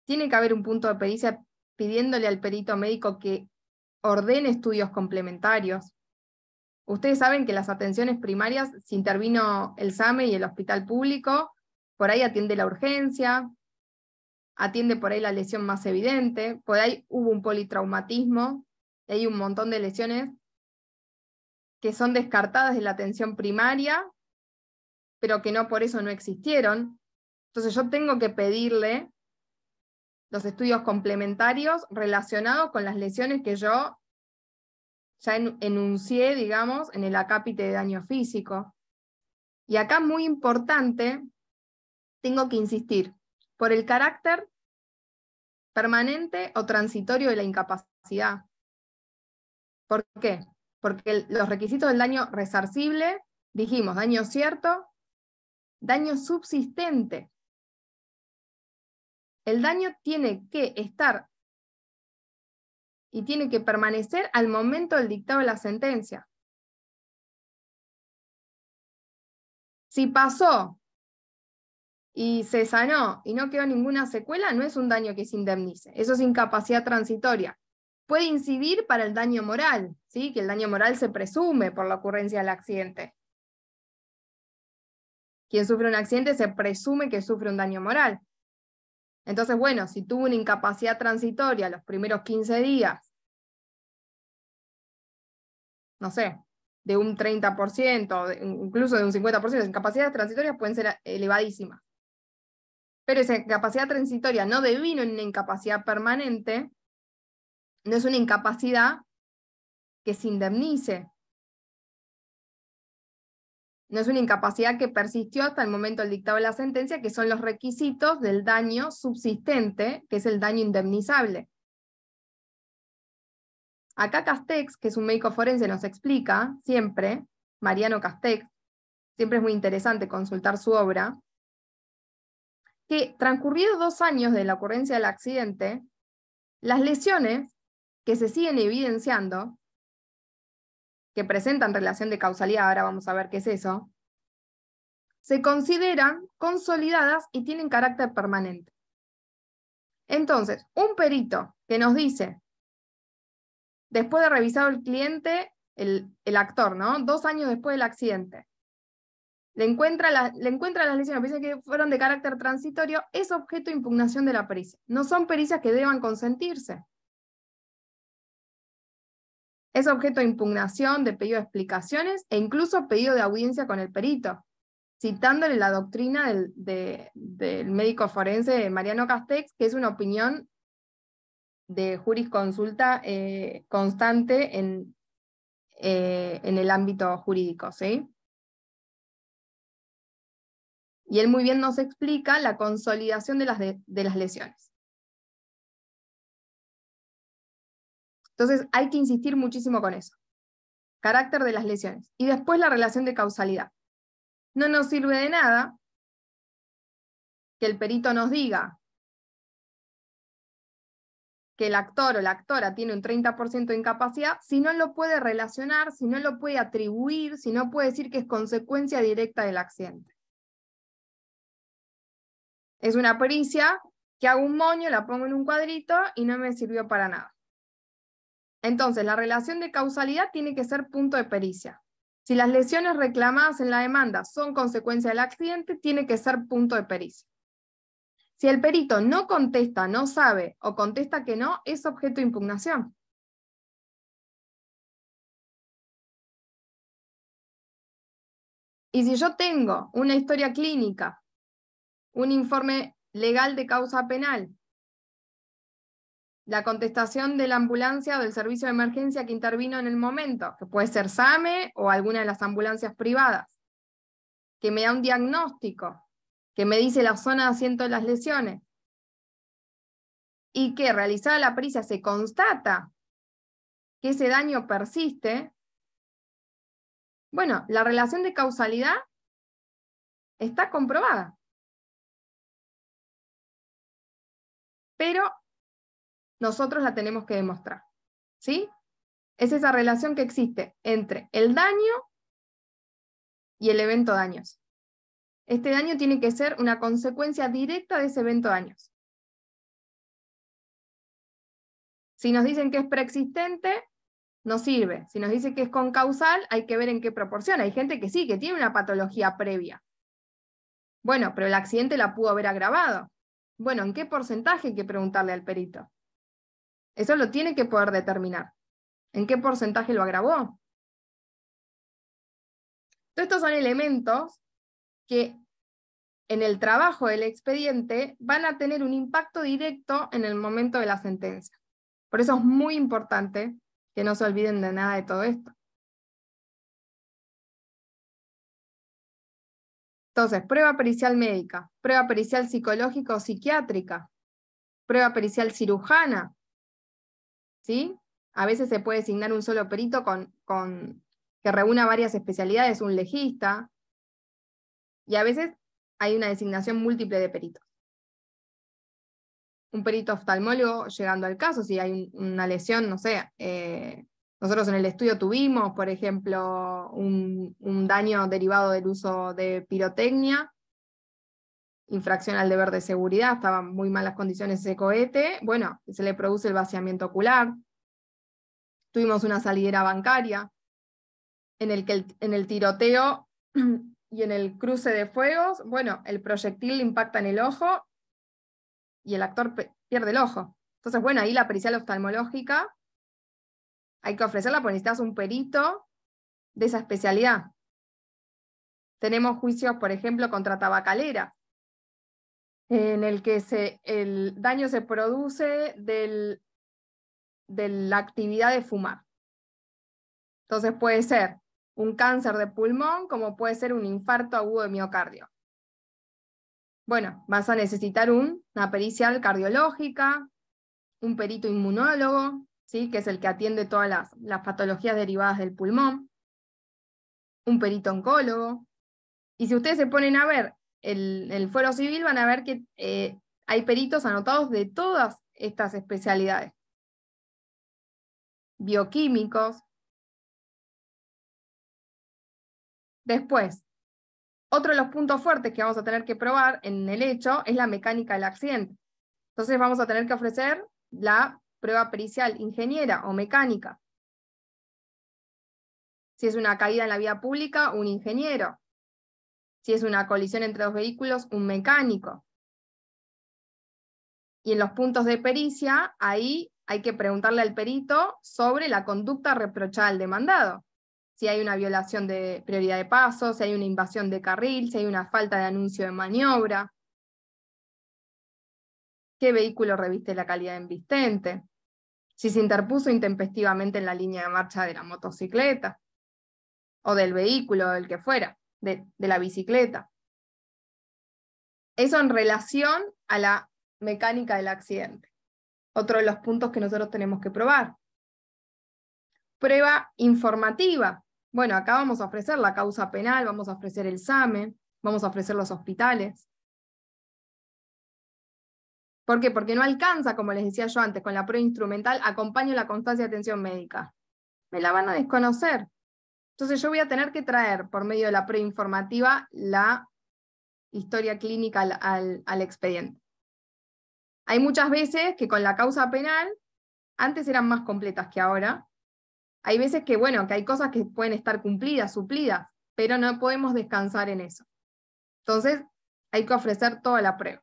Tiene que haber un punto de pericia pidiéndole al perito médico que ordene estudios complementarios. Ustedes saben que las atenciones primarias, si intervino el SAME y el hospital público, por ahí atiende la urgencia, atiende por ahí la lesión más evidente, por ahí hubo un politraumatismo, hay un montón de lesiones que son descartadas de la atención primaria, pero que no por eso no existieron. Entonces yo tengo que pedirle los estudios complementarios relacionados con las lesiones que yo ya enuncié, digamos, en el acápite de daño físico. Y acá muy importante, tengo que insistir, por el carácter permanente o transitorio de la incapacidad. ¿Por qué? Porque los requisitos del daño resarcible, dijimos, daño cierto, daño subsistente. El daño tiene que estar y tiene que permanecer al momento del dictado de la sentencia. Si pasó y se sanó y no quedó ninguna secuela, no es un daño que se indemnice. Eso es incapacidad transitoria. Puede incidir para el daño moral, ¿sí? que el daño moral se presume por la ocurrencia del accidente. Quien sufre un accidente se presume que sufre un daño moral. Entonces, bueno, si tuvo una incapacidad transitoria los primeros 15 días, no sé, de un 30%, incluso de un 50%, las incapacidades transitorias pueden ser elevadísimas. Pero esa incapacidad transitoria no devino en una incapacidad permanente, no es una incapacidad que se indemnice, no es una incapacidad que persistió hasta el momento del dictado de la sentencia, que son los requisitos del daño subsistente, que es el daño indemnizable. Acá Castex, que es un médico forense, nos explica siempre, Mariano Castex, siempre es muy interesante consultar su obra, que transcurridos dos años de la ocurrencia del accidente, las lesiones que se siguen evidenciando que presentan relación de causalidad, ahora vamos a ver qué es eso, se consideran consolidadas y tienen carácter permanente. Entonces, un perito que nos dice, después de revisado el cliente, el, actor, ¿no? Dos años después del accidente, le encuentra, le encuentra las lesiones, dice que fueron de carácter transitorio, es objeto de impugnación de la pericia. No son pericias que deban consentirse. Es objeto de impugnación, de pedido de explicaciones e incluso pedido de audiencia con el perito, citándole la doctrina del, médico forense Mariano Castex, que es una opinión de jurisconsulta eh, constante eh, en, el ámbito jurídico. ¿sí? Y él muy bien nos explica la consolidación de las lesiones. Entonces hay que insistir muchísimo con eso. Carácter de las lesiones. Y después la relación de causalidad. No nos sirve de nada que el perito nos diga que el actor o la actora tiene un 30% de incapacidad, si no lo puede relacionar, si no lo puede atribuir, si no puede decir que es consecuencia directa del accidente. Es una pericia que hago un moño, la pongo en un cuadrito y no me sirvió para nada. Entonces, la relación de causalidad tiene que ser punto de pericia. Si las lesiones reclamadas en la demanda son consecuencia del accidente, tiene que ser punto de pericia. Si el perito no contesta, no sabe o contesta que no, es objeto de impugnación. Y si yo tengo una historia clínica, un informe legal de causa penal la contestación de la ambulancia o del servicio de emergencia que intervino en el momento, que puede ser SAME o alguna de las ambulancias privadas, que me da un diagnóstico, que me dice la zona de asiento de las lesiones, y que realizada la prisa se constata que ese daño persiste, bueno, la relación de causalidad está comprobada. Pero nosotros la tenemos que demostrar. ¿Sí? Es esa relación que existe entre el daño y el evento daños. Este daño tiene que ser una consecuencia directa de ese evento daños. Si nos dicen que es preexistente, no sirve. Si nos dicen que es concausal, hay que ver en qué proporción. Hay gente que sí, que tiene una patología previa. Bueno, pero el accidente la pudo haber agravado. Bueno, ¿en qué porcentaje hay que preguntarle al perito? Eso lo tiene que poder determinar. ¿En qué porcentaje lo agravó? estos son elementos que en el trabajo del expediente van a tener un impacto directo en el momento de la sentencia. Por eso es muy importante que no se olviden de nada de todo esto. Entonces, prueba pericial médica, prueba pericial psicológica o psiquiátrica, prueba pericial cirujana, a veces se puede designar un solo perito con, que reúna varias especialidades, un legista, y a veces hay una designación múltiple de peritos. Un perito oftalmólogo llegando al caso, si hay una lesión, no sé, eh, nosotros en el estudio tuvimos, por ejemplo, un, daño derivado del uso de pirotecnia infracción al deber de seguridad, estaban muy malas condiciones ese cohete, bueno, se le produce el vaciamiento ocular. Tuvimos una salidera bancaria en el que en el tiroteo y en el cruce de fuegos, bueno, el proyectil impacta en el ojo y el actor pierde el ojo. Entonces, bueno, ahí la pericial oftalmológica hay que ofrecerla porque necesitas un perito de esa especialidad. Tenemos juicios, por ejemplo, contra tabacalera, en el que el daño se produce del, de la actividad de fumar. Entonces puede ser un cáncer de pulmón como puede ser un infarto agudo de miocardio. Bueno, vas a necesitar una pericial cardiológica, un perito inmunólogo, ¿sí? que es el que atiende todas las, las patologías derivadas del pulmón, un perito oncólogo. Y si ustedes se ponen a ver el, el fuero civil van a ver que eh, hay peritos anotados de todas estas especialidades. Bioquímicos. Después, otro de los puntos fuertes que vamos a tener que probar en el hecho es la mecánica del accidente. Entonces vamos a tener que ofrecer la prueba pericial ingeniera o mecánica. Si es una caída en la vía pública, un ingeniero. Si es una colisión entre dos vehículos, un mecánico. Y en los puntos de pericia, ahí hay que preguntarle al perito sobre la conducta reprochada al demandado. Si hay una violación de prioridad de paso, si hay una invasión de carril, si hay una falta de anuncio de maniobra. ¿Qué vehículo reviste la calidad de embistente? Si se interpuso intempestivamente en la línea de marcha de la motocicleta o del vehículo, del que fuera de, la bicicleta. Eso en relación a la mecánica del accidente. Otro de los puntos que nosotros tenemos que probar. Prueba informativa. Bueno, acá vamos a ofrecer la causa penal, vamos a ofrecer el examen, vamos a ofrecer los hospitales. ¿Por qué? Porque no alcanza, como les decía yo antes, con la prueba instrumental, acompaño la constancia de atención médica. Me la van a desconocer. Entonces yo voy a tener que traer por medio de la preinformativa la historia clínica al, expediente. Hay muchas veces que con la causa penal, antes eran más completas que ahora. Hay veces que, bueno, que hay cosas que pueden estar cumplidas, suplidas, pero no podemos descansar en eso. Entonces, hay que ofrecer toda la prueba.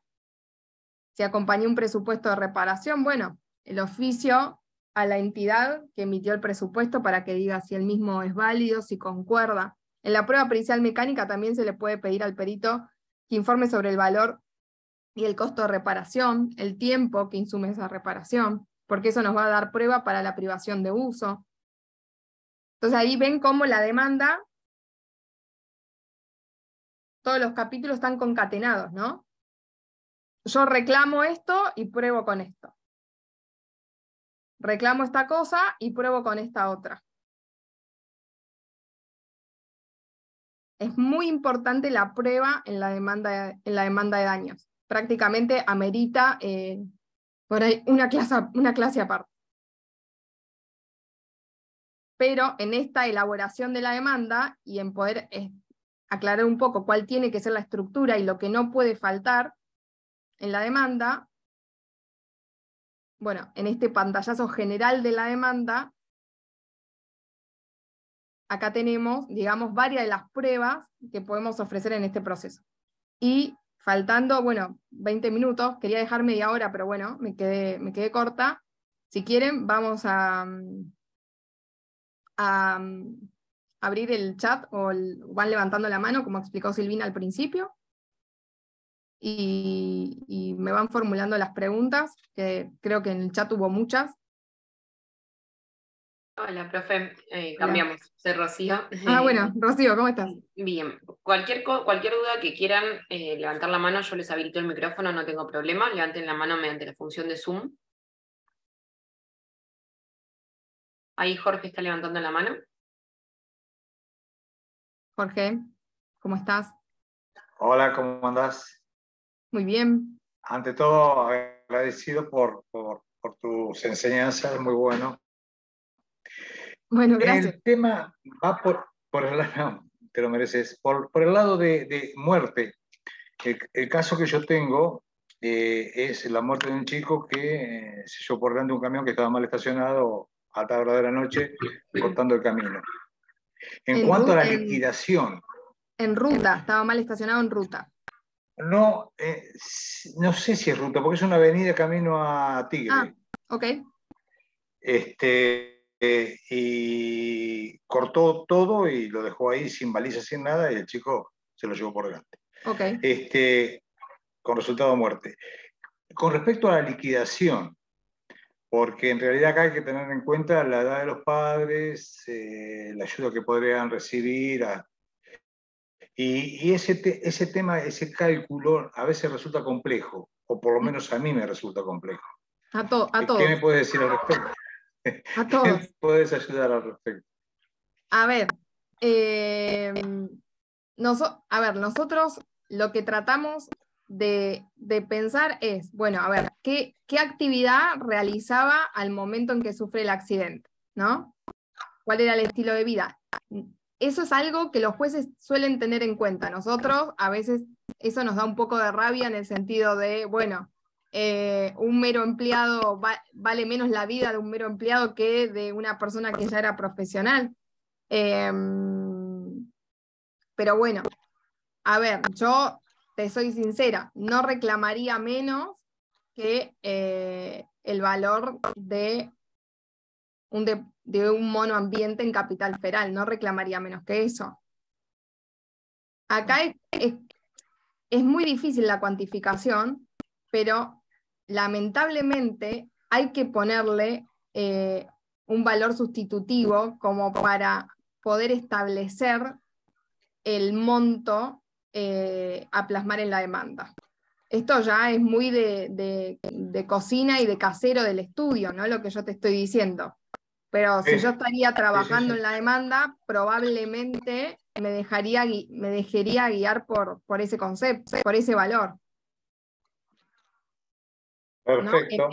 Si acompaña un presupuesto de reparación, bueno, el oficio a la entidad que emitió el presupuesto para que diga si el mismo es válido, si concuerda. En la prueba pericial mecánica también se le puede pedir al perito que informe sobre el valor y el costo de reparación, el tiempo que insume esa reparación, porque eso nos va a dar prueba para la privación de uso. Entonces ahí ven cómo la demanda, todos los capítulos están concatenados, ¿no? Yo reclamo esto y pruebo con esto reclamo esta cosa y pruebo con esta otra. Es muy importante la prueba en la demanda de, en la demanda de daños. Prácticamente amerita eh, por ahí una clase, aparte. Pero en esta elaboración de la demanda y en poder eh, aclarar un poco cuál tiene que ser la estructura y lo que no puede faltar en la demanda, bueno, en este pantallazo general de la demanda, acá tenemos, digamos, varias de las pruebas que podemos ofrecer en este proceso. Y faltando, bueno, 20 minutos, quería dejar media hora, pero bueno, me quedé, me quedé corta. Si quieren, vamos a, mm, mm, abrir el chat o van levantando la mano, como explicó Silvina al principio y, me van formulando las preguntas, que creo que en el chat hubo muchas. Hola, profe, eh, cambiamos, soy Rocío. Ah, bueno, Rocío, ¿cómo estás? Bien, cualquier, cualquier duda que quieran eh, levantar la mano, yo les habilito el micrófono, no tengo problema, levanten la mano mediante la función de Zoom. Ahí Jorge está levantando la mano. Jorge, ¿cómo estás? Hola, ¿cómo andás? Muy bien. Ante todo, agradecido por, tus enseñanzas, muy bueno. Bueno, gracias. El tema va por, por el lado, te lo mereces, por, el lado de, muerte. El, caso que yo tengo eh, es la muerte de un chico que eh, se echó por delante un camión que estaba mal estacionado a la hora de la noche, cortando el camino. En, cuanto a la liquidación. en ruta, estaba mal estacionado en ruta. No, eh, no sé si es ruta, porque es una avenida camino a Tigre. Ah, ok. Este, eh, y cortó todo y lo dejó ahí sin baliza, sin nada, y el chico se lo llevó por delante. Ok. Este, con resultado de muerte. Con respecto a la liquidación, porque en realidad acá hay que tener en cuenta la edad de los padres, eh, la ayuda que podrían recibir, a, y, ese, ese tema, ese cálculo a veces resulta complejo, o por lo mm. menos a mí me resulta complejo. A, todos. ¿Qué me puedes decir al respecto? A todos. ¿Qué puedes ayudar al respecto? A ver, em, a ver, nosotros lo que tratamos de, pensar es, bueno, a ver, ¿qué, ¿qué actividad realizaba al momento en que sufre el accidente? ¿No? ¿Cuál era el estilo de vida? eso es algo que los jueces suelen tener en cuenta. Nosotros a veces eso nos da un poco de rabia en el sentido de, bueno, eh, un mero empleado vale menos la vida de un mero empleado que de una persona que ya era profesional. Em, pero bueno, a ver, yo te soy sincera, no reclamaría menos que eh, el valor de un, de de un mono ambiente en capital federal no reclamaría menos que eso. Acá es, muy difícil la cuantificación, pero lamentablemente hay que ponerle eh, un valor sustitutivo como para poder establecer el monto eh, a plasmar en la demanda. Esto ya es muy de, de, cocina y de casero del estudio, ¿no? Lo que yo te estoy diciendo. Pero si eh, yo estaría trabajando en la demanda, probablemente me, dejaría, me dejaría guiar por, por ese concepto, por ese valor. Perfecto.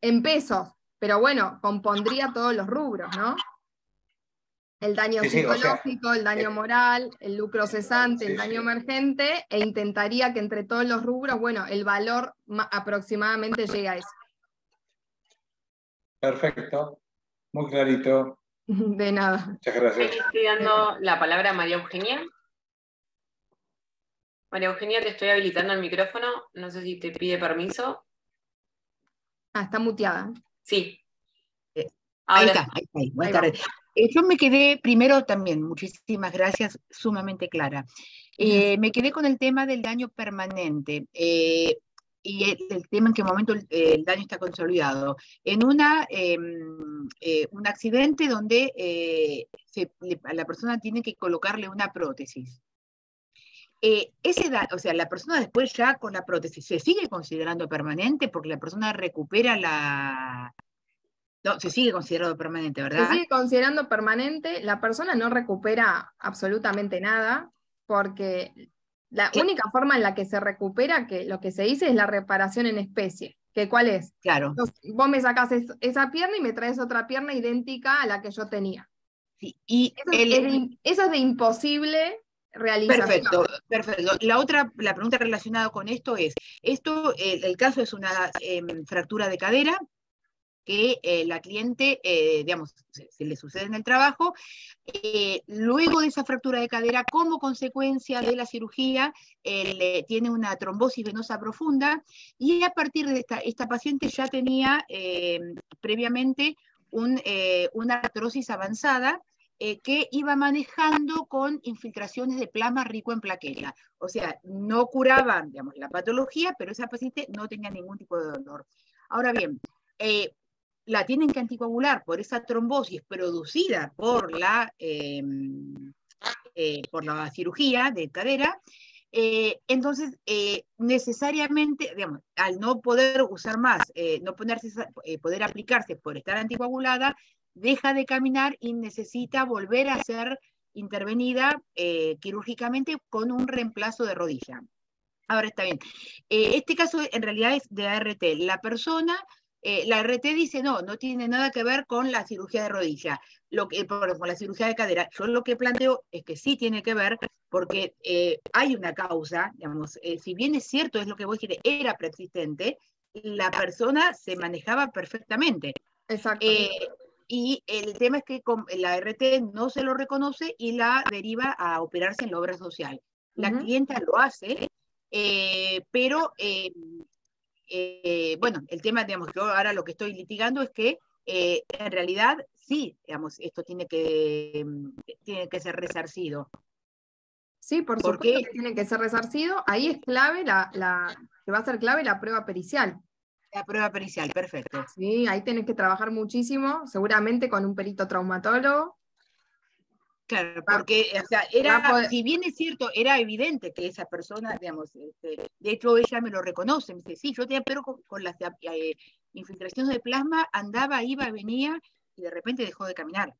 En, pesos, pero bueno, compondría todos los rubros, ¿no? El daño psicológico, el daño eh, moral, el lucro eh, cesante, el daño emergente, e intentaría que entre todos los rubros, bueno, el valor aproximadamente llegue a eso. Perfecto. Muy clarito. De nada. Muchas gracias. Estoy dando la palabra a María Eugenia. María Eugenia, te estoy habilitando el micrófono. No sé si te pide permiso. Ah, está muteada. Sí. Eh, ahí está, ahí está. Eh, yo me quedé primero también, muchísimas gracias, sumamente clara. Eh, me quedé con el tema del daño permanente y el, tema en qué momento el, daño está consolidado. En una, em, eh, un accidente donde eh, la persona tiene que colocarle una prótesis. Eh, ese da, o sea, la persona después ya con la prótesis se sigue considerando permanente porque la persona recupera la... No, se sigue considerando permanente, ¿verdad? Se sigue considerando permanente, la persona no recupera absolutamente nada porque la única forma en la que se recupera, que lo que se dice es la reparación en especie. ¿Que ¿Cuál es? Claro. vos me sacás esa pierna y me traes otra pierna idéntica a la que yo tenía. Sí, y eso, es de, imposible realización. Perfecto, perfecto. La otra, la pregunta relacionada con esto es, esto, el, caso es una em, fractura de cadera, que eh, la cliente, eh, digamos, se, le sucede en el trabajo. Eh, luego de esa fractura de cadera, como consecuencia de la cirugía, tiene una trombosis venosa profunda y a partir de esta, esta paciente ya tenía previamente una artrosis avanzada. que iba manejando con infiltraciones de plasma rico en plaquetas, O sea, no curaban, digamos, la patología, pero esa paciente no tenía ningún tipo de dolor. Ahora bien, la tienen que anticoagular por esa trombosis producida por la, eh, eh, por la cirugía de cadera, eh, entonces, necesariamente, digamos, al no poder usar más, no ponerse, poder aplicarse por estar anticoagulada, deja de caminar y necesita volver a ser intervenida quirúrgicamente con un reemplazo de rodilla. Ahora está bien. este caso en realidad es de ART. La persona eh, la RT dice, no, no tiene nada que ver con la cirugía de rodilla, lo que, por con la cirugía de cadera. Yo lo que planteo es que sí tiene que ver porque eh, hay una causa, digamos, eh, si bien es cierto, es lo que vos dijiste, era preexistente, la persona se manejaba perfectamente. Exacto. y el tema es que con la RT no se lo reconoce y la deriva a operarse en la obra social. La clienta lo hace, pero eh, bueno, el tema, digamos, yo ahora lo que estoy litigando es que eh, en realidad sí, digamos, esto tiene que, mm, tiene que ser resarcido. Sí, por supuesto que tiene que ser resarcido. Ahí es clave la, que va a ser clave la prueba pericial. La prueba pericial, perfecto. Sí, ahí tenés que trabajar muchísimo, seguramente con un perito traumatólogo, Claro, ah, porque o sea, era, ah, pues, si bien es cierto, era evidente que esa persona, digamos, este, de hecho ella me lo reconoce, me dice, sí, yo tenía pero con, las eh, infiltraciones de plasma, andaba, iba, venía y de repente dejó de caminar.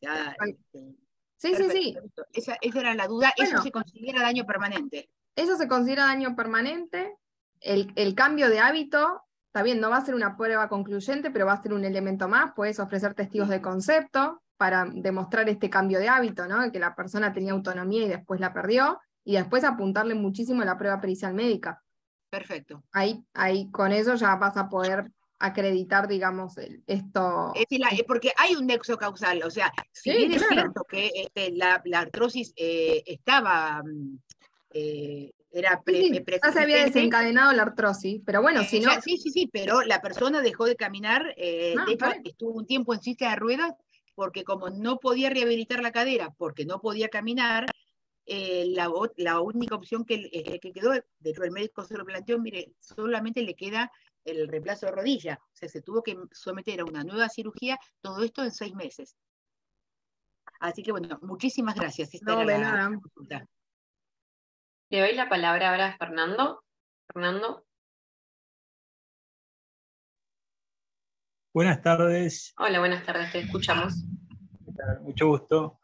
Este, sí, sí, sí, esa, esa, era la duda, eso se considera daño permanente. Eso se considera daño permanente, el, el cambio de hábito está bien, no va a ser una prueba concluyente, pero va a ser un elemento más, puedes ofrecer testigos de concepto, para demostrar este cambio de hábito, ¿no? que la persona tenía autonomía y después la perdió, y después apuntarle muchísimo a la prueba pericial médica. Perfecto. Ahí, ahí con eso ya vas a poder acreditar, digamos, esto. Eh, porque hay un nexo causal, o sea, si bien es cierto que este, la, artrosis eh, estaba, mm, eh, era pre, Ya se había desencadenado la artrosis, pero bueno, si no. sí, sí, sí, pero la persona dejó de caminar, estuvo un tiempo en silla de ruedas porque como no podía rehabilitar la cadera, porque no podía caminar, eh, la, única opción que, eh, quedó, dentro del médico se lo planteó, mire, solamente le queda el reemplazo de rodilla, o sea, se tuvo que someter a una nueva cirugía, todo esto en seis meses. Así que bueno, muchísimas gracias. no, nada. Le doy la palabra ahora a Fernando. Fernando. Buenas tardes. Hola, buenas tardes, te escuchamos mucho gusto.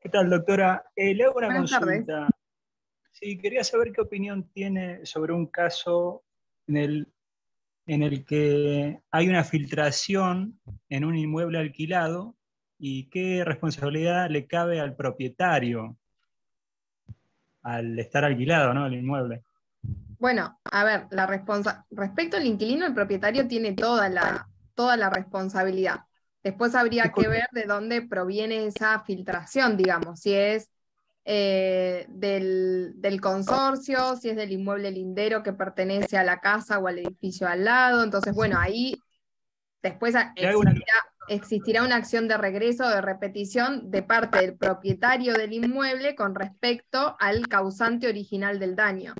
¿Qué tal, doctora? Eh, le hago una consulta. Sí, quería saber qué opinión tiene sobre un caso en el, en el que hay una filtración en un inmueble alquilado y qué responsabilidad le cabe al propietario al estar alquilado, ¿no? El inmueble. Bueno, a ver, la respecto al inquilino, el propietario tiene toda toda la responsabilidad. Después habría que ver de dónde proviene esa filtración, digamos, si es eh, del, consorcio, si es del inmueble lindero que pertenece a la casa o al edificio al lado. Entonces, bueno, ahí después existirá, una acción de regreso, de repetición de parte del propietario del inmueble con respecto al causante original del daño.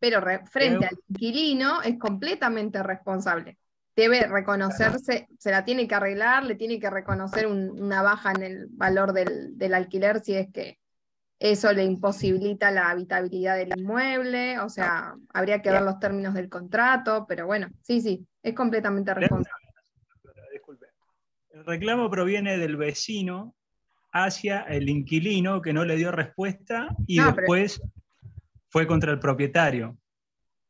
Pero frente al inquilino es completamente responsable debe reconocerse, se la tiene que arreglar, le tiene que reconocer una baja en el valor del, alquiler si es que eso le imposibilita la habitabilidad del inmueble, o sea, habría que ver los términos del contrato, pero bueno, sí, sí, es completamente responsable. El reclamo proviene del vecino hacia el inquilino que no le dio respuesta y después fue contra el propietario.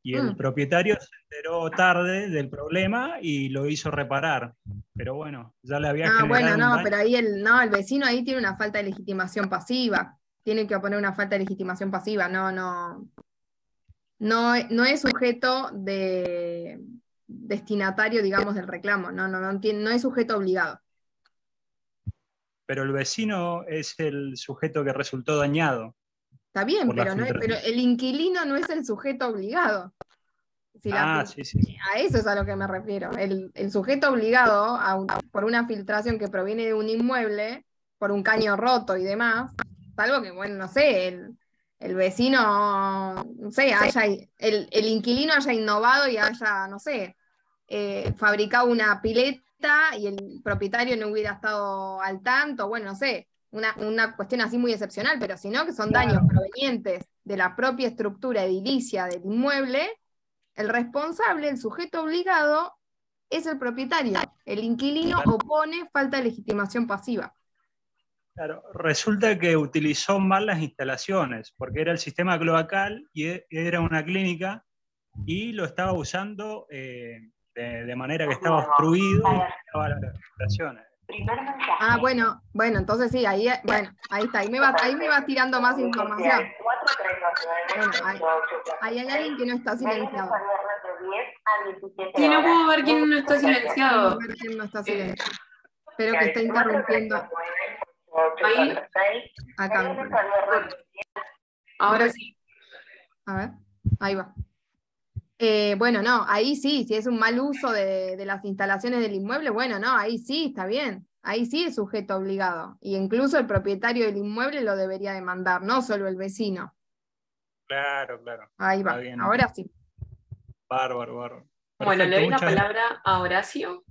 Y el mm. propietario se enteró tarde del problema y lo hizo reparar. Pero bueno, ya le había Ah, bueno, no, pero ahí el, no, el vecino ahí tiene una falta de legitimación pasiva. Tiene que oponer una falta de legitimación pasiva. No, no. No, no es sujeto de destinatario, digamos, del reclamo. No, no, no, no es sujeto obligado. Pero el vecino es el sujeto que resultó dañado. Está bien, pero, no pero, el inquilino no es el sujeto obligado. ah, sí, sí. A eso es a lo que me refiero. El, sujeto obligado por una filtración que proviene de un inmueble, por un caño roto y demás, salvo que, bueno, no sé, el, vecino, no sé, haya, el, inquilino haya innovado y haya, no sé, eh, fabricado una pileta y el propietario no hubiera estado al tanto, bueno, no sé, una, cuestión así muy excepcional, pero si no, que son daños provenientes de la propia estructura edilicia del inmueble, el responsable, el sujeto obligado, es el propietario. El inquilino opone falta de legitimación pasiva. Claro, resulta que utilizó mal las instalaciones, porque era el sistema cloacal y e, era una clínica y lo estaba usando eh, de, manera que estaba obstruido y estaba las Ah, bueno, bueno, entonces sí, ahí, eh, bueno, ahí está, ahí me va, ahí me tirando más información. ahí, hay alguien que no está silenciado. Y no puedo ver quién no está silenciado. No ver quién no está eh, silenciado. Pero que está interrumpiendo. Ahí. Acá. Ahora sí. A ver, ahí va. Eh, bueno, no, ahí sí, si es un mal uso de, las instalaciones del inmueble, bueno, no, ahí sí, está bien, ahí sí es sujeto obligado. Y incluso el propietario del inmueble lo debería demandar, no solo el vecino. Claro, claro. Ahí va, ahora sí. Bárbaro, bárbaro. bueno, le doy la palabra a Horacio.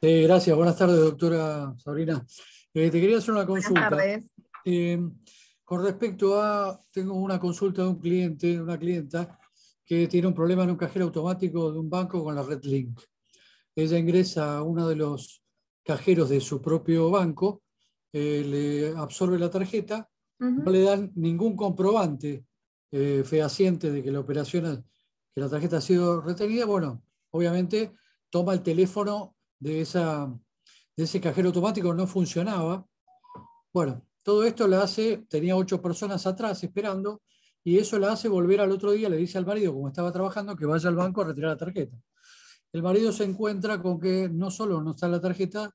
Sí, gracias, buenas tardes, doctora Sabrina. Eh, te quería hacer una consulta. Buenas tardes. Eh, con respecto a, tengo una consulta de un cliente, una clienta, que tiene un problema en un cajero automático de un banco con la Red Link. Ella ingresa a uno de los cajeros de su propio banco, eh, le absorbe la tarjeta, no le dan ningún comprobante eh, fehaciente de que la operación, que la tarjeta ha sido retenida. Bueno, obviamente toma el teléfono de, esa, de ese cajero automático, no funcionaba. Bueno, todo esto la hace, tenía ocho personas atrás esperando, y eso la hace volver al otro día, le dice al marido, como estaba trabajando, que vaya al banco a retirar la tarjeta. El marido se encuentra con que no solo no está la tarjeta,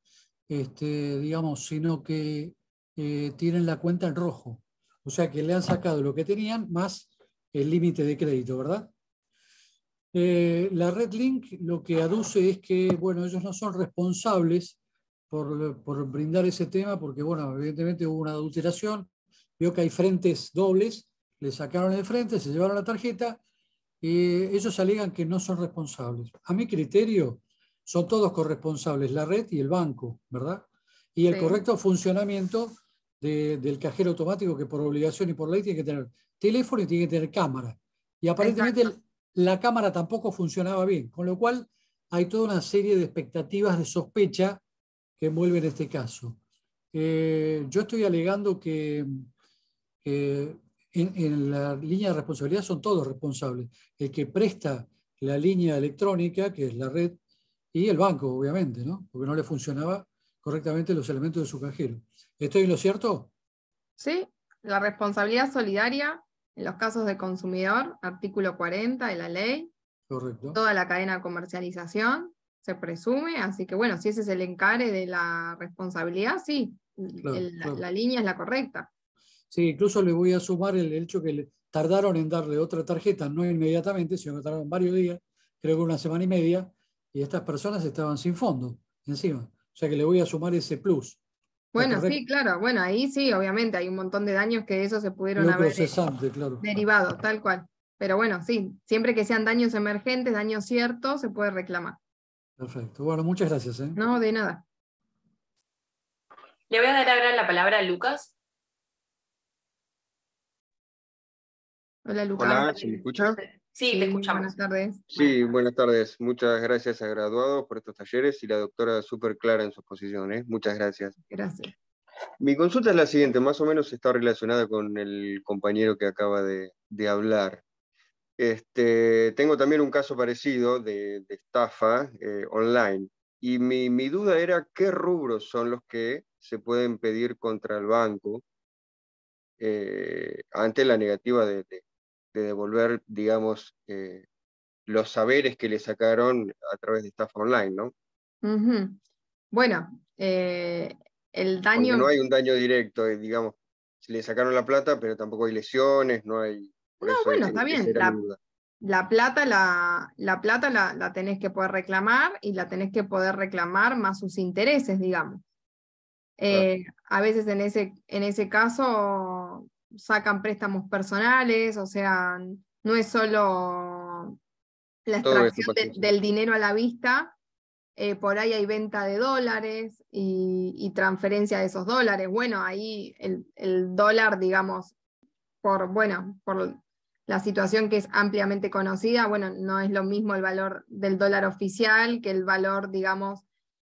este, digamos, sino que eh, tienen la cuenta en rojo. O sea que le han sacado lo que tenían más el límite de crédito, ¿verdad? Eh, la Red Link lo que aduce es que, bueno, ellos no son responsables por, por, brindar ese tema, porque, bueno, evidentemente hubo una adulteración, vio que hay frentes dobles, le sacaron el frente, se llevaron la tarjeta, y ellos alegan que no son responsables. A mi criterio, son todos corresponsables, la red y el banco, ¿verdad? Y el correcto funcionamiento del cajero automático que por obligación y por ley tiene que tener teléfono y tiene que tener cámara. Y aparentemente la cámara tampoco funcionaba bien, con lo cual hay toda una serie de expectativas de sospecha que en este caso. Eh, yo estoy alegando que en, la línea de responsabilidad son todos responsables. El que presta la línea electrónica, que es la red, y el banco, obviamente, porque no le funcionaba correctamente los elementos de su cajero. ¿Estoy en lo cierto? Sí, la responsabilidad solidaria en los casos de consumidor, artículo 40 de la ley. Correcto. Toda la cadena de comercialización se presume, así que bueno, si ese es el encare de la responsabilidad, sí, La, línea es la correcta. Sí, incluso le voy a sumar el hecho que le tardaron en darle otra tarjeta, no inmediatamente, sino que tardaron varios días, creo que una semana y media, y estas personas estaban sin fondo encima. O sea que le voy a sumar ese plus. Bueno, sí, claro, bueno, ahí sí, obviamente, hay un montón de daños que eso se pudieron haber eh, derivado, tal cual. Pero bueno, sí, siempre que sean daños emergentes, daños ciertos, se puede reclamar. Perfecto. Bueno, muchas gracias. ¿eh? No, de nada. Le voy a dar ahora la palabra a Lucas. Hola, Lucas. Hola, ¿se escucha? Sí, te escuchamos. Buenas tardes. Sí, buenas tardes. Muchas gracias a graduados por estos talleres y la doctora súper clara en sus posiciones. ¿eh? Muchas gracias. Gracias. Mi consulta es la siguiente, más o menos está relacionada con el compañero que acaba de, de hablar. Este, tengo también un caso parecido de, estafa eh, online. Y mi, mi, duda era qué rubros son los que se pueden pedir contra el banco eh, ante la negativa de, de, devolver, digamos, eh, los saberes que le sacaron a través de estafa online, ¿no? Bueno, el daño... no hay un daño directo, digamos, se le sacaron la plata, pero tampoco hay lesiones, no hay no, bueno, está bien. La, plata, la, la tenés que poder reclamar y la tenés que poder reclamar más sus intereses, digamos. Eh, a veces en ese, en ese caso sacan préstamos personales, o sea, no es solo la extracción del dinero a la vista, eh, por ahí hay venta de dólares y, transferencia de esos dólares. Bueno, ahí el, el, dólar, digamos, por, bueno, por la situación que es ampliamente conocida, bueno, no es lo mismo el valor del dólar oficial que el valor, digamos,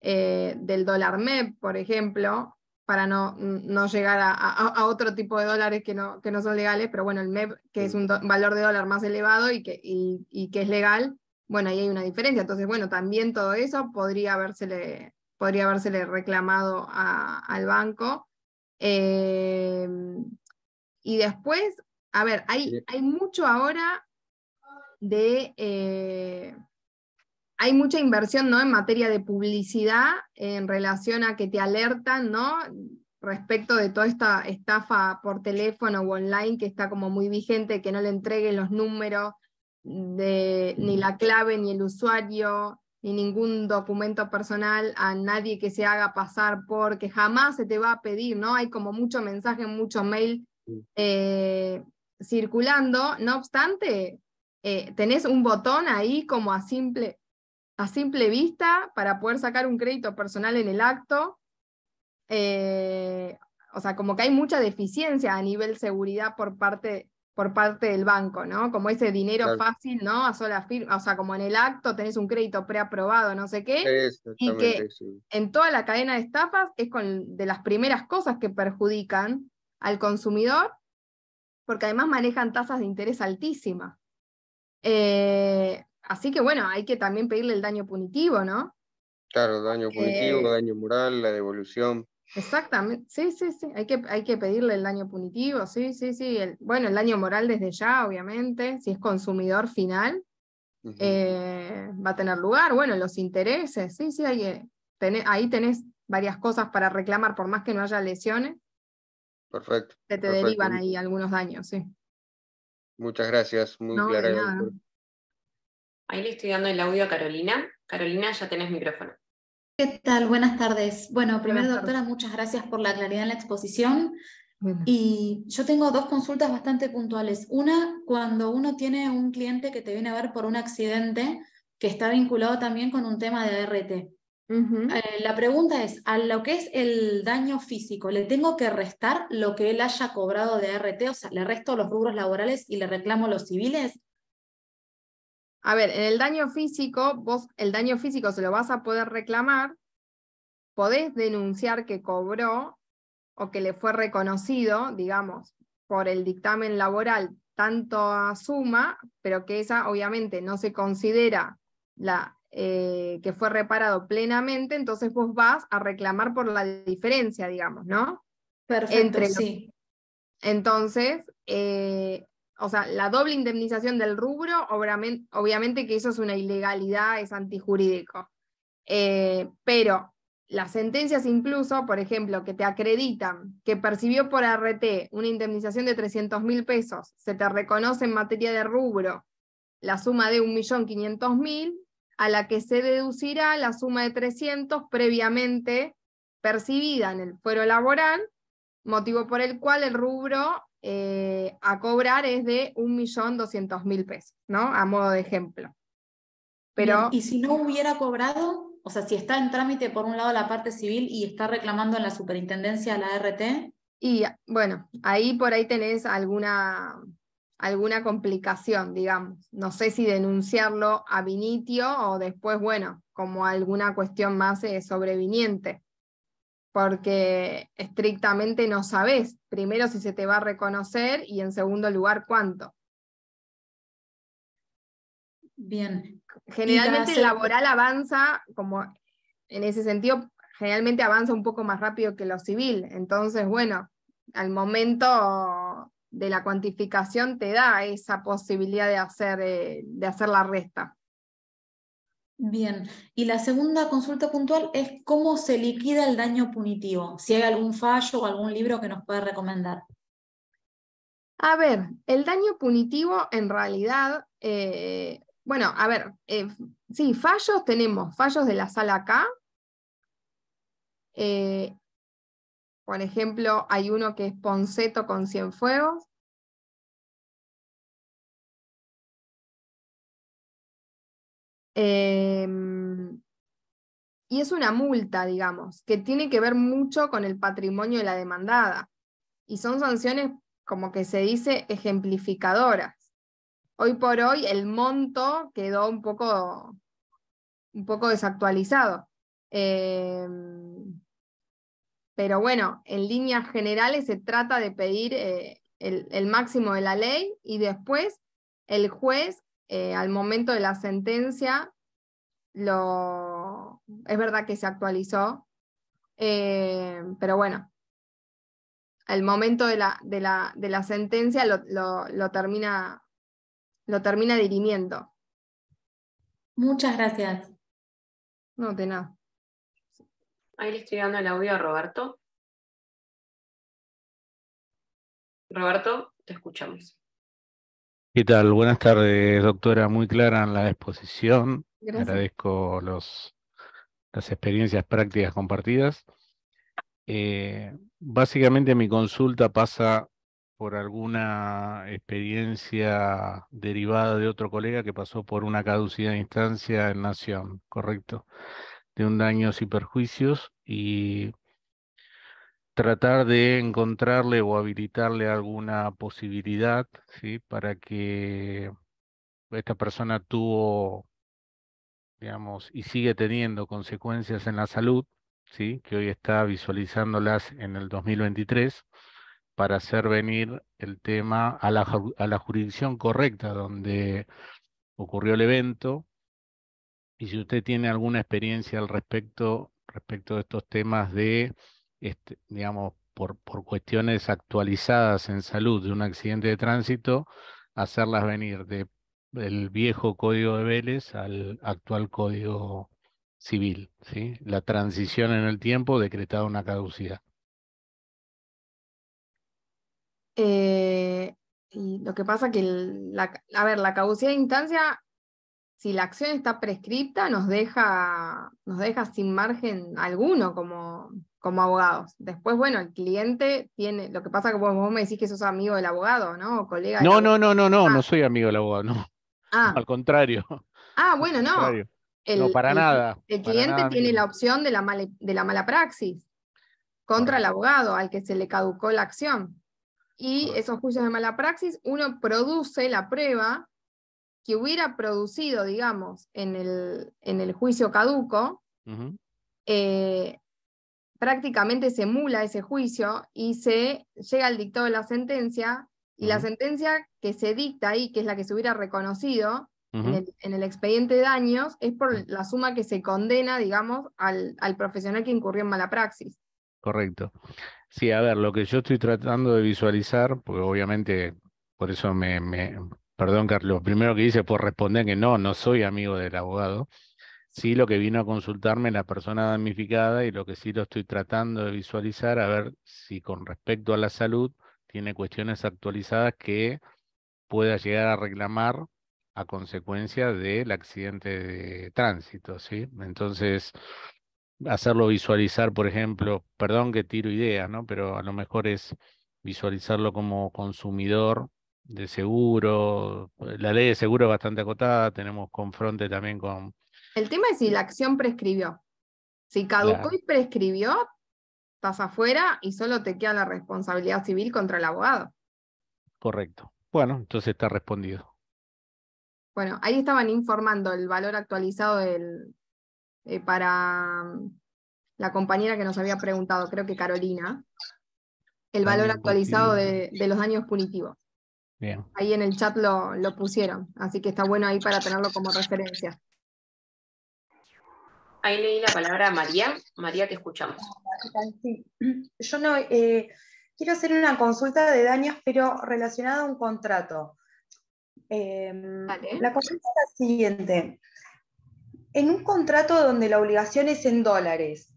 eh, del dólar MEP, por ejemplo, para no, no llegar a, a, otro tipo de dólares que no, que no son legales, pero bueno, el MEP, que es un valor de dólar más elevado y que, y, que es legal, bueno, ahí hay una diferencia. Entonces, bueno, también todo eso podría habérsele, podría reclamado al banco. Eh, y después, a ver, hay, hay mucho ahora de... Eh, hay mucha inversión ¿no? en materia de publicidad en relación a que te alertan ¿no? respecto de toda esta estafa por teléfono o online que está como muy vigente, que no le entreguen los números, de, ni la clave, ni el usuario, ni ningún documento personal a nadie que se haga pasar porque jamás se te va a pedir, ¿no? Hay como mucho mensaje, mucho mail eh, circulando, no obstante, eh, tenés un botón ahí como a simple, a simple vista para poder sacar un crédito personal en el acto. Eh, o sea, como que hay mucha deficiencia a nivel seguridad por parte, por parte del banco, ¿no? Como ese dinero fácil, ¿no? A sola firma, o sea, como en el acto tenés un crédito preaprobado, no sé qué. Y que en toda la cadena de estafas es con, de las primeras cosas que perjudican al consumidor porque además manejan tasas de interés altísimas. Eh, así que bueno, hay que también pedirle el daño punitivo, ¿no? Claro, daño punitivo, daño moral, la devolución. Exactamente, sí, sí, sí, hay que, hay que pedirle el daño punitivo, sí, sí, sí. El, bueno, el daño moral desde ya, obviamente, si es consumidor final, eh, va a tener lugar. Bueno, los intereses, sí, sí, hay ahí tenés varias cosas para reclamar, por más que no haya lesiones. Perfecto. Que te derivan ahí algunos daños, sí. Muchas gracias, muy clara. Ahí le estoy dando el audio a Carolina. Carolina, ya tenés micrófono. ¿Qué tal? Buenas tardes. Bueno, primero, doctora, muchas gracias por la claridad en la exposición. Y yo tengo dos consultas bastante puntuales. Una, cuando uno tiene un cliente que te viene a ver por un accidente que está vinculado también con un tema de ART. Eh, la pregunta es, a lo que es el daño físico, ¿le tengo que restar lo que él haya cobrado de ART? O sea, ¿le resto los rubros laborales y le reclamo los civiles? A ver, en el daño físico, vos el daño físico se lo vas a poder reclamar, podés denunciar que cobró o que le fue reconocido, digamos, por el dictamen laboral tanto a suma, pero que esa obviamente no se considera la, eh, que fue reparado plenamente, entonces vos vas a reclamar por la diferencia, digamos, ¿no? Perfecto, sí. Entonces, eh, o sea, la doble indemnización del rubro, obviamente que eso es una ilegalidad, es antijurídico. Eh, pero las sentencias incluso, por ejemplo, que te acreditan que percibió por ART una indemnización de 300 mil pesos, se te reconoce en materia de rubro la suma de 1.500.000, a la que se deducirá la suma de 300 previamente percibida en el fuero laboral, motivo por el cual el rubro eh, a cobrar es de 1.200.000 pesos, ¿no? A modo de ejemplo. Pero, ¿Y si no hubiera cobrado? O sea, si está en trámite por un lado la parte civil y está reclamando en la superintendencia la RT. Y bueno, ahí por ahí tenés alguna, alguna complicación, digamos. No sé si denunciarlo a vinitio o después, bueno, como alguna cuestión más eh, sobreviniente, porque estrictamente no sabes, primero si se te va a reconocer y en segundo lugar cuánto. Bien. Generalmente el laboral avanza, como en ese sentido, generalmente avanza un poco más rápido que lo civil. Entonces, bueno, al momento de la cuantificación te da esa posibilidad de hacer, eh, de hacer la resta. Bien, y la segunda consulta puntual es cómo se liquida el daño punitivo, si hay algún fallo o algún libro que nos pueda recomendar. A ver, el daño punitivo en realidad, eh, bueno, a ver, eh, sí, fallos tenemos, fallos de la sala K, por ejemplo, hay uno que es Ponceto con Cienfuegos. Em, y es una multa, digamos, que tiene que ver mucho con el patrimonio de la demandada. Y son sanciones, como que se dice, ejemplificadoras. Hoy por hoy el monto quedó un poco, un poco desactualizado. Em, pero bueno, en líneas generales se trata de pedir eh, el, máximo de la ley y después el juez, eh, al momento de la sentencia, lo... es verdad que se actualizó, eh, pero bueno, al momento de la, de la, sentencia lo, termina, lo termina dirimiendo. Muchas gracias. No, de nada. Ahí le estoy dando el audio a Roberto. Roberto, te escuchamos. ¿Qué tal? Buenas tardes, doctora. Muy clara en la exposición. Gracias. Agradezco los, las experiencias prácticas compartidas. Eh, básicamente mi consulta pasa por alguna experiencia derivada de otro colega que pasó por una caducidad de instancia en Nación, ¿correcto? de un daño y perjuicios y tratar de encontrarle o habilitarle alguna posibilidad ¿sí? para que esta persona tuvo, digamos, y sigue teniendo consecuencias en la salud, ¿sí? que hoy está visualizándolas en el 2023, para hacer venir el tema a la, a la jurisdicción correcta donde ocurrió el evento, y si usted tiene alguna experiencia al respecto, respecto de estos temas de, este, digamos, por, cuestiones actualizadas en salud de un accidente de tránsito, hacerlas venir de el viejo código de Vélez al actual código civil, ¿sí? la transición en el tiempo decretada una caducidad. Eh, y lo que pasa que, la, a ver, la caducidad de instancia si la acción está prescripta, nos deja, nos deja sin margen alguno como, como abogados. Después, bueno, el cliente tiene, lo que pasa es que vos, me decís que sos amigo del abogado, ¿no? colega. No, no, no, no, no, no ah. soy amigo del abogado, no. Ah. Al contrario. Ah, bueno, no. no, para nada. El cliente tiene la opción de la, de la mala praxis contra el abogado al que se le caducó la acción. Y esos juicios de mala praxis, uno produce la prueba que hubiera producido, digamos, en el, en el juicio caduco, eh, prácticamente se emula ese juicio y se llega al dictado de la sentencia y la sentencia que se dicta ahí, que es la que se hubiera reconocido en, el, expediente de daños, es por la suma que se condena, digamos, al, profesional que incurrió en mala praxis. Correcto. Sí, a ver, lo que yo estoy tratando de visualizar, porque obviamente por eso me Perdón, Carlos, primero que hice por responder que no, no soy amigo del abogado. Sí, lo que vino a consultarme la persona damnificada y lo que sí lo estoy tratando de visualizar, a ver si con respecto a la salud tiene cuestiones actualizadas que pueda llegar a reclamar a consecuencia del accidente de tránsito, ¿sí? Entonces, hacerlo visualizar, por ejemplo, perdón que tiro ideas, ¿no? Pero a lo mejor es visualizarlo como consumidor de seguro, eh, la ley de seguro es bastante acotada, tenemos confronte también con... El tema es si la acción prescribió. Si caducó y prescribió, estás afuera y solo te queda la responsabilidad civil contra el abogado. Correcto. Bueno, entonces está respondido. Bueno, ahí estaban informando el valor actualizado del, eh, para mm, la compañera que nos había preguntado, creo que Carolina, el valor actualizado de los daños punitivos. Ahí en el chat lo, pusieron, así que está bueno ahí para tenerlo como referencia. Ahí leí la palabra a María. María, te escuchamos. Yo no, eh, quiero hacer una consulta de daños, pero relacionada a un contrato. Em, la consulta es la siguiente. En un contrato donde la obligación es en dólares,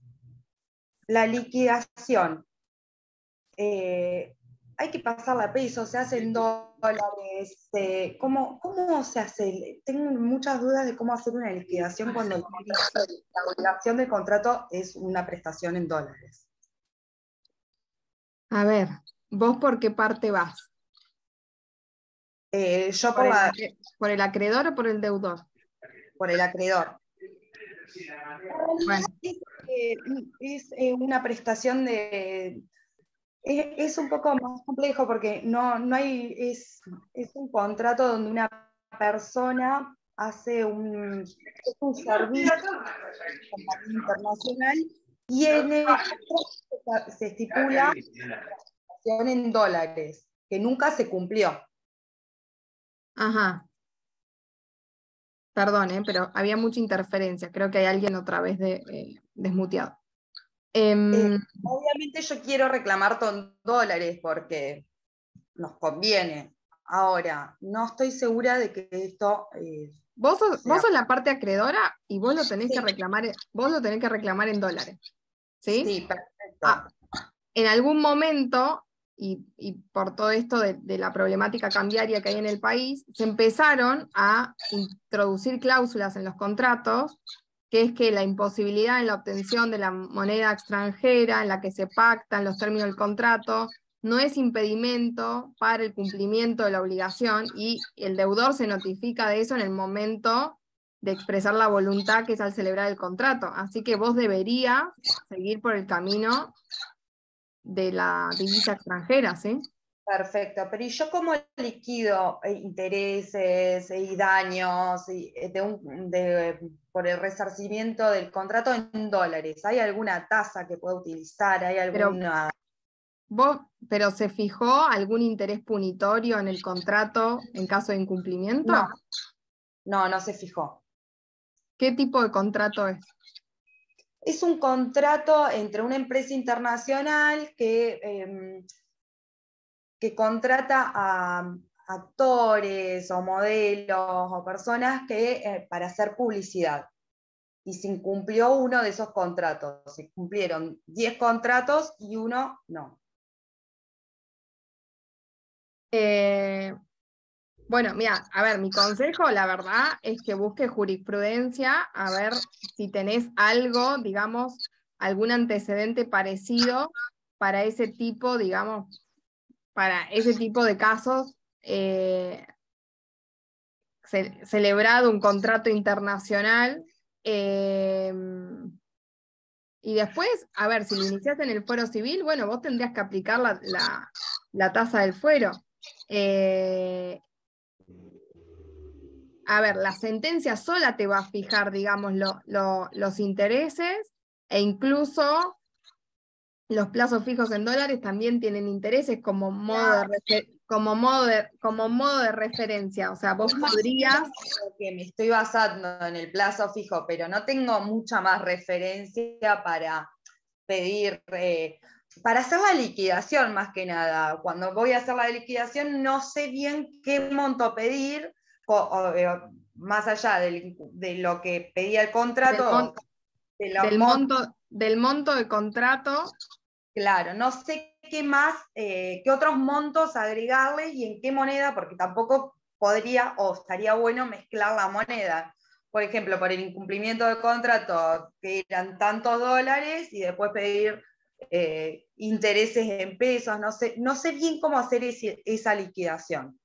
la liquidación, eh, hay que pasarla a pesos, se hace en dólares dólares? Este, ¿cómo, se hace? Tengo muchas dudas de cómo hacer una liquidación cuando la obligación del contrato es una prestación en dólares. A ver, ¿vos por qué parte vas? Eh, yo por, el, acreedor o por el deudor? Por el acreedor. Es, eh, eh, una prestación de, es, un poco más complejo porque no, no hay, es, un contrato donde una persona hace un, servicio internacional y en el se estipula en dólares, que nunca se cumplió. Ajá. Perdón, ¿eh? pero había mucha interferencia. Creo que hay alguien otra vez de, eh, desmuteado. Eh, em, obviamente yo quiero reclamar con dólares porque nos conviene. Ahora, no estoy segura de que esto... Eh, vos, sos, la parte acreedora y vos lo tenés, que, reclamar, vos lo tenés que reclamar en dólares. ¿Sí? Sí, perfecto. Ah, en algún momento, y, por todo esto de la problemática cambiaria que hay en el país, se empezaron a introducir cláusulas en los contratos que es que la imposibilidad en la obtención de la moneda extranjera en la que se pactan los términos del contrato no es impedimento para el cumplimiento de la obligación y el deudor se notifica de eso en el momento de expresar la voluntad que es al celebrar el contrato. Así que vos deberías seguir por el camino de la divisa extranjera, ¿sí? Perfecto, pero ¿y yo cómo liquido eh, intereses eh, y daños eh, de por el resarcimiento del contrato en dólares? ¿Hay alguna tasa que pueda utilizar? ¿Hay alguna... Pero, se fijó algún interés punitorio en el contrato en caso de incumplimiento? No, no, se fijó. ¿Qué tipo de contrato es? Es un contrato entre una empresa internacional que... Em, que contrata a actores o modelos o personas que, eh, para hacer publicidad. Y se incumplió uno de esos contratos. Se cumplieron 10 contratos y uno no. Eh, bueno, mira, a ver, mi consejo, la verdad, es que busque jurisprudencia, a ver si tenés algo, digamos, algún antecedente parecido para ese tipo, digamos, para ese tipo de casos, eh, celebrado un contrato internacional. Eh, y después, a ver, si lo iniciaste en el fuero civil, bueno, vos tendrías que aplicar la, tasa del fuero. Eh, a ver, la sentencia sola te va a fijar, digamos, los intereses e incluso los plazos fijos en dólares también tienen intereses como modo de, como modo como modo de referencia. O sea, vos podrías... Que me estoy basando en el plazo fijo, pero no tengo mucha más referencia para pedir, eh, para hacer la liquidación más que nada. Cuando voy a hacer la liquidación no sé bien qué monto pedir, eh, más allá de lo que pedía el contrato. Del, monto, del monto de contrato Claro, no sé qué más, eh, qué otros montos agregarle y en qué moneda, porque tampoco podría o estaría bueno mezclar la moneda. Por ejemplo, por el incumplimiento de contrato, que eran tantos dólares y después pedir eh, intereses en pesos, no sé, no sé bien cómo hacer esa liquidación.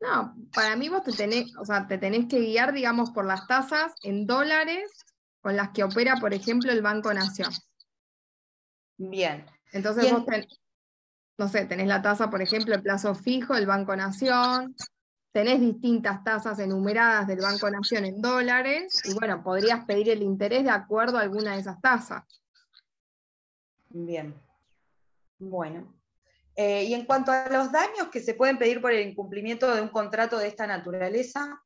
No, para mí vos te tenés, te tenés que guiar, digamos, por las tasas en dólares con las que opera, por ejemplo, el Banco Nación. Bien. Entonces no sé, tenés la tasa, por ejemplo, el plazo fijo el Banco Nación, tenés distintas tasas enumeradas del Banco Nación en dólares, y bueno, podrías pedir el interés de acuerdo a alguna de esas tasas. Bien. Bueno. Eh, y en cuanto a los daños que se pueden pedir por el incumplimiento de un contrato de esta naturaleza.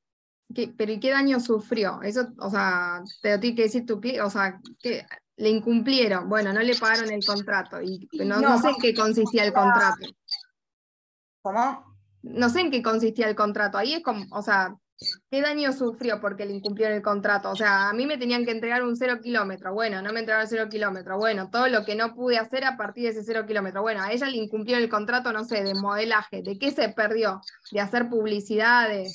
¿Pero qué daño sufrió? Eso, o sea, te lo que decir tú o sea, ¿qué, le incumplieron, bueno, no le pagaron el contrato y no, sé en qué consistía el contrato. ¿Cómo? No sé en qué consistía el contrato, ahí es como, o sea, ¿qué daño sufrió porque le incumplieron el contrato? O sea, a mí me tenían que entregar un cero kilómetro, bueno, no me entregaron cero kilómetro, bueno, todo lo que no pude hacer a partir de ese cero kilómetro, bueno, a ella le incumplieron el contrato, no sé, de modelaje, ¿de qué se perdió? De hacer publicidad, de,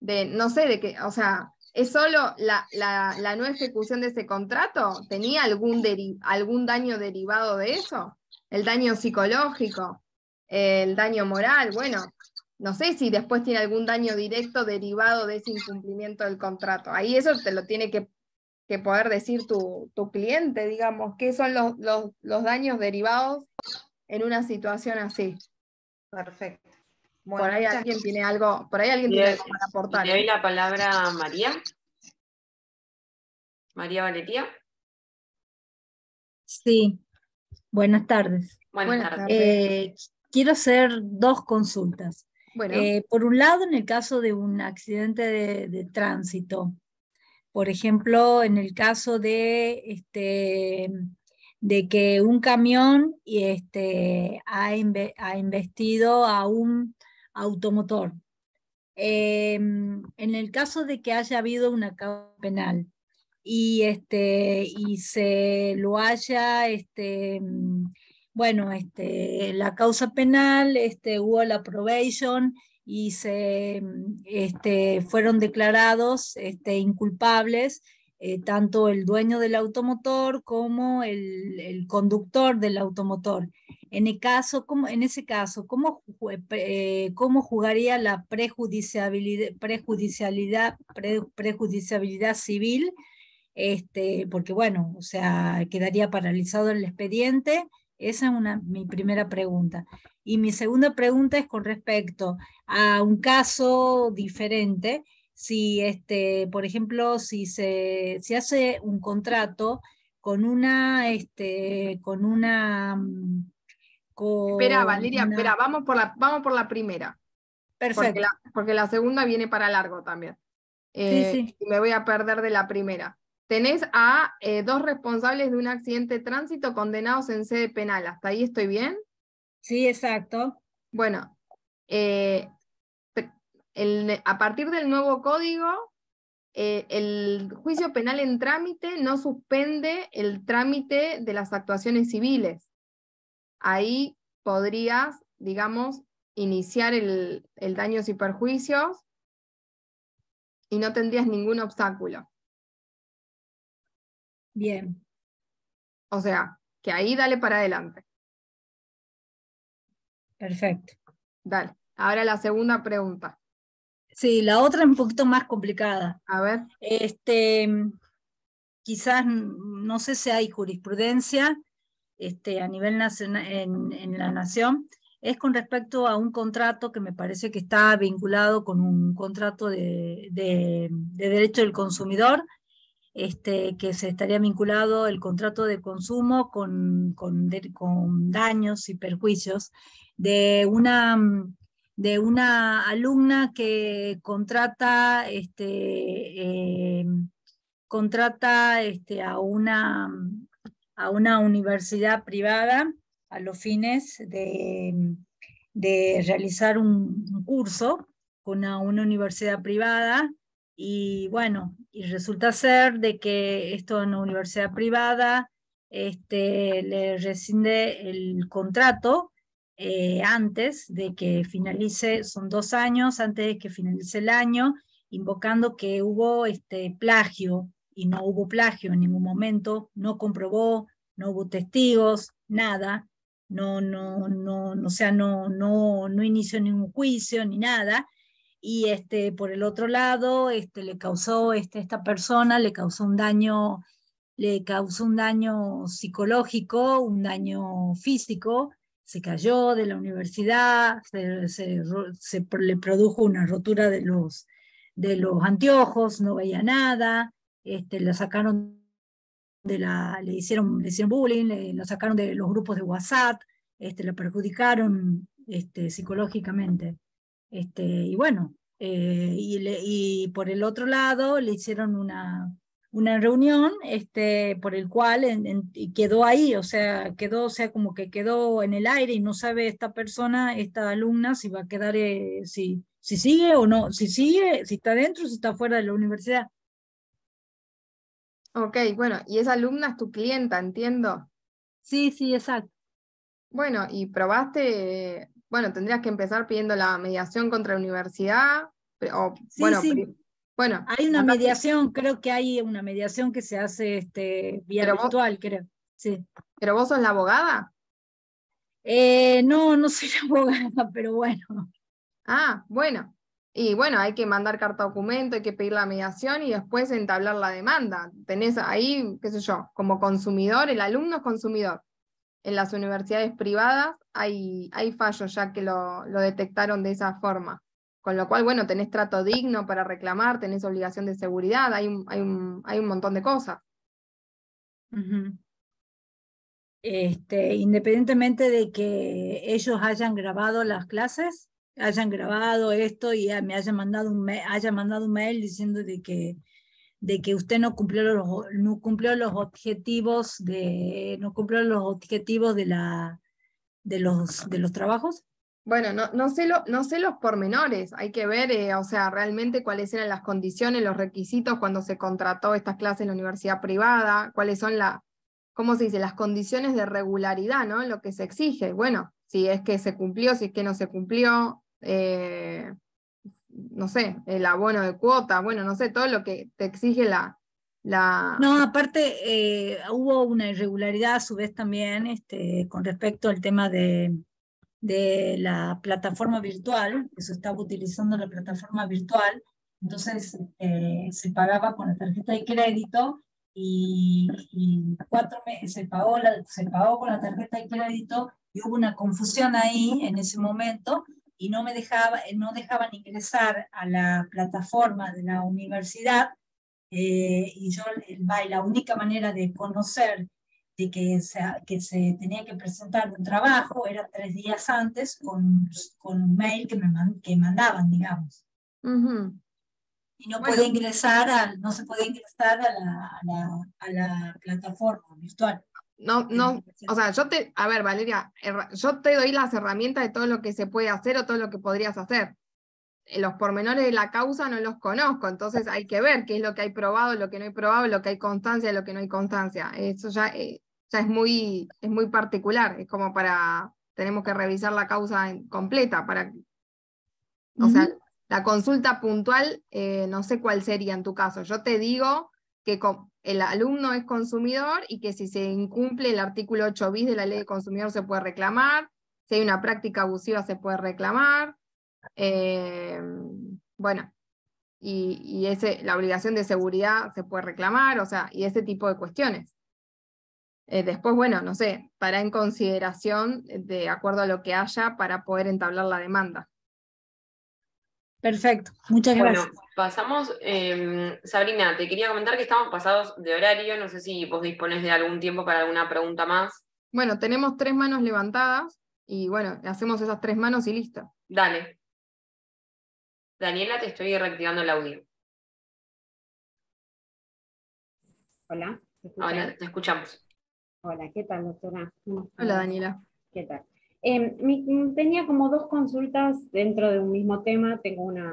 de no sé, de qué, o sea, ¿Es solo la, no ejecución de ese contrato? ¿Tenía algún, algún daño derivado de eso? ¿El daño psicológico? ¿El daño moral? Bueno, no sé si después tiene algún daño directo derivado de ese incumplimiento del contrato. Ahí eso te lo tiene que, poder decir tu, cliente, digamos, qué son los daños derivados en una situación así. Perfecto por ahí alguien tiene algo, por ahí alguien tiene para aportar. Le doy ¿eh? la palabra a María. María Valeria Sí, buenas tardes. Buenas, tardes. Eh, quiero hacer dos consultas. Eh, por un lado, en el caso de un accidente de, tránsito, por ejemplo, en el caso de, este, de que un camión este, ha, ha investido a un automotor. Em, en el caso de que haya habido una causa penal y, este, y se lo haya, este, mm, bueno, este, la causa penal, este, hubo la probation y se mm, este, fueron declarados este, inculpables, eh, tanto el dueño del automotor como el, conductor del automotor. En, el caso, en ese caso, ¿cómo, eh, cómo jugaría la prejudiciabilidad, prejudicialidad, prejudiciabilidad civil? Este, porque bueno, o sea, quedaría paralizado el expediente. Esa es una, mi primera pregunta. Y mi segunda pregunta es con respecto a un caso diferente, si, este, por ejemplo, si se, hace un contrato con una, este, con una... Mm, espera, Valeria, espera, vamos por, la, vamos por la primera. Perfecto. Porque la, segunda viene para largo también. sí, eh, sí. me voy a perder de la primera. Tenés a eh, dos responsables de un accidente de tránsito condenados en sede penal. ¿Hasta ahí estoy bien? Sí, exacto. Bueno, eh, a partir del nuevo código, eh, el juicio penal en trámite no suspende el trámite de las actuaciones civiles. Ahí podrías, digamos, iniciar el, el daños y perjuicios y no tendrías ningún obstáculo. Bien. O sea, que ahí dale para adelante. Perfecto. Dale. Ahora la segunda pregunta. Sí, la otra es un poquito más complicada. A ver. Este, quizás, no sé si hay jurisprudencia este, a nivel nacional, en, la nación, es con respecto a un contrato que me parece que está vinculado con un contrato de, derecho del consumidor, este, que se estaría vinculado el contrato de consumo con, con daños y perjuicios de una de una alumna que contrata, este, eh, contrata este, a, una, a una universidad privada a los fines de, realizar un, curso con una, universidad privada y bueno, y resulta ser de que esto en una universidad privada este, le rescinde el contrato eh, antes de que finalice, son dos años antes de que finalice el año, invocando que hubo este plagio y no hubo plagio en ningún momento, no comprobó, no hubo testigos, nada, no, no, no, sea, no, no inició ningún juicio ni nada. Y este, por el otro lado, este, le causó, este, esta persona le causó un daño, le causó un daño psicológico, un daño físico, se cayó de la universidad, se, le produjo una rotura de los, de los anteojos, no veía nada, este, sacaron de la, le hicieron, bullying, le, sacaron de los grupos de WhatsApp, este, perjudicaron este, psicológicamente. Este, y bueno, eh, y, y por el otro lado le hicieron una una reunión este, por el cual quedó ahí, o sea, quedó, o sea, como que quedó en el aire y no sabe esta persona, esta alumna, si va a quedar, eh, si, si sigue o no, si sigue, si está dentro, si está fuera de la universidad. Ok, bueno, y esa alumna es tu clienta, entiendo. Sí, sí, exacto. Bueno, y probaste, bueno, tendrías que empezar pidiendo la mediación contra la universidad, o bueno, bueno, hay una mediación, creo que hay una mediación que se hace este, vía virtual, creo. Sí. ¿Pero vos sos la abogada? Eh, no, no soy abogada, pero bueno. Ah, bueno. Y bueno, hay que mandar carta documento, hay que pedir la mediación y después entablar la demanda. Tenés ahí, qué sé yo, como consumidor, el alumno es consumidor. En las universidades privadas hay, hay fallos ya que lo, lo detectaron de esa forma. Con lo cual, bueno, tenés trato digno para reclamar, tenés obligación de seguridad, hay un, hay un montón de cosas. este, independientemente de que ellos hayan grabado las clases, hayan grabado esto y me hayan mandado un, mail, mandado un mail diciendo de que, de que usted no cumplió los, no cumplió los objetivos de no cumplió los objetivos de la de los de los trabajos bueno, no, sé lo, no sé los pormenores, hay que ver, eh, o sea, realmente cuáles eran las condiciones, los requisitos cuando se contrató estas clases en la universidad privada, cuáles son las, ¿cómo se dice?, las condiciones de regularidad, ¿no? Lo que se exige. Bueno, si es que se cumplió, si es que no se cumplió, eh, no sé, el abono de cuota, bueno, no sé, todo lo que te exige la... la... No, aparte eh, hubo una irregularidad a su vez también este, con respecto al tema de de la plataforma virtual, que se estaba utilizando la plataforma virtual, entonces eh, se pagaba con la tarjeta de crédito y, cuatro meses se pagó, se pagó con la tarjeta de crédito y hubo una confusión ahí en ese momento y no me dejaba, eh, no dejaban ingresar a la plataforma de la universidad eh, y yo la única manera de conocer de que se, que se tenía que presentar un trabajo, era tres días antes con, con un mail que me que mandaban, digamos. Y no ingresar no se podía ingresar a la, a la, plataforma virtual. No, no, o sea, yo te, a ver, Valeria, yo te doy las herramientas de todo lo que se puede hacer o todo lo que podrías hacer. Eh, los pormenores de la causa no los conozco, entonces hay que ver qué es lo que hay probado, lo que no hay probado, lo que hay constancia, lo que no hay constancia. Eso ya eh, o sea, es muy, es muy particular, es como para, tenemos que revisar la causa completa para, o sea, la consulta puntual, eh, no sé cuál sería en tu caso. Yo te digo que el alumno es consumidor y que si se incumple el artículo 8 bis de la ley de consumidor se puede reclamar, si hay una práctica abusiva se puede reclamar. Eh, bueno, y, y ese, la obligación de seguridad se puede reclamar, o sea, y ese tipo de cuestiones. Eh, después, bueno, no sé, para en consideración eh, de acuerdo a lo que haya para poder entablar la demanda. Perfecto, muchas gracias. Bueno, pasamos, em, Sabrina, te quería comentar que estamos pasados de horario, no sé si vos dispones de algún tiempo para alguna pregunta más. Bueno, tenemos tres manos levantadas y bueno, hacemos esas tres manos y listo. Dale. Daniela, te estoy reactivando el audio. Hola. Hola, te escuchamos. Hola, ¿qué tal, doctora? Hola, Daniela. ¿Qué tal? Em, mm, tenía como dos consultas dentro de un mismo tema. Tengo una,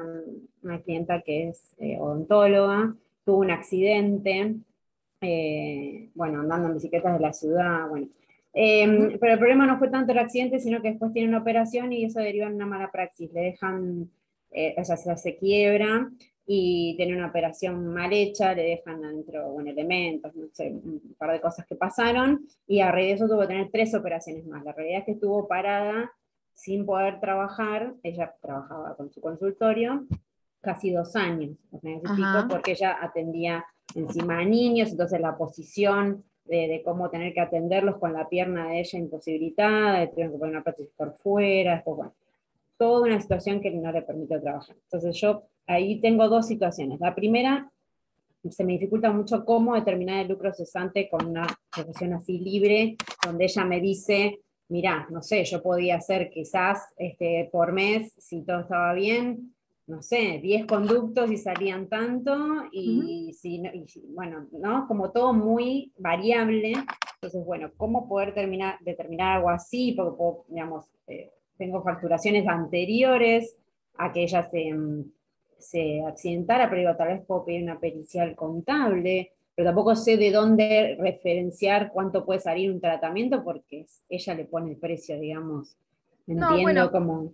clienta que es eh, odontóloga, tuvo un accidente, eh, bueno, andando en bicicletas de la ciudad, bueno. Em, pero el problema no fue tanto el accidente, sino que después tiene una operación y eso deriva en una mala praxis. Le dejan, eh, o sea, se, se quiebra, y tiene una operación mal hecha, le dejan adentro bueno, elementos, no sé, un par de cosas que pasaron, y a raíz de eso tuvo que tener tres operaciones más. La realidad es que estuvo parada sin poder trabajar, ella trabajaba con su consultorio, casi dos años, porque ella atendía encima a niños, entonces la posición de, cómo tener que atenderlos con la pierna de ella imposibilitada, de que poner una prótesis por fuera, después, bueno, toda una situación que no le permitió trabajar. Entonces yo ahí tengo dos situaciones. La primera, se me dificulta mucho cómo determinar el lucro cesante con una profesión así libre, donde ella me dice, mira, no sé, yo podía hacer quizás este, por mes, si todo estaba bien, no sé, 10 conductos y salían tanto, y, bueno, ¿no? Como todo muy variable. Entonces, bueno, ¿cómo poder terminar, determinar algo así? Porque, digamos, eh, tengo facturaciones anteriores a que ella se mm, se accidentara, pero tal vez puedo pedir una pericial contable, pero tampoco sé de dónde referenciar cuánto puede salir un tratamiento porque ella le pone el precio, digamos. Entiendo como.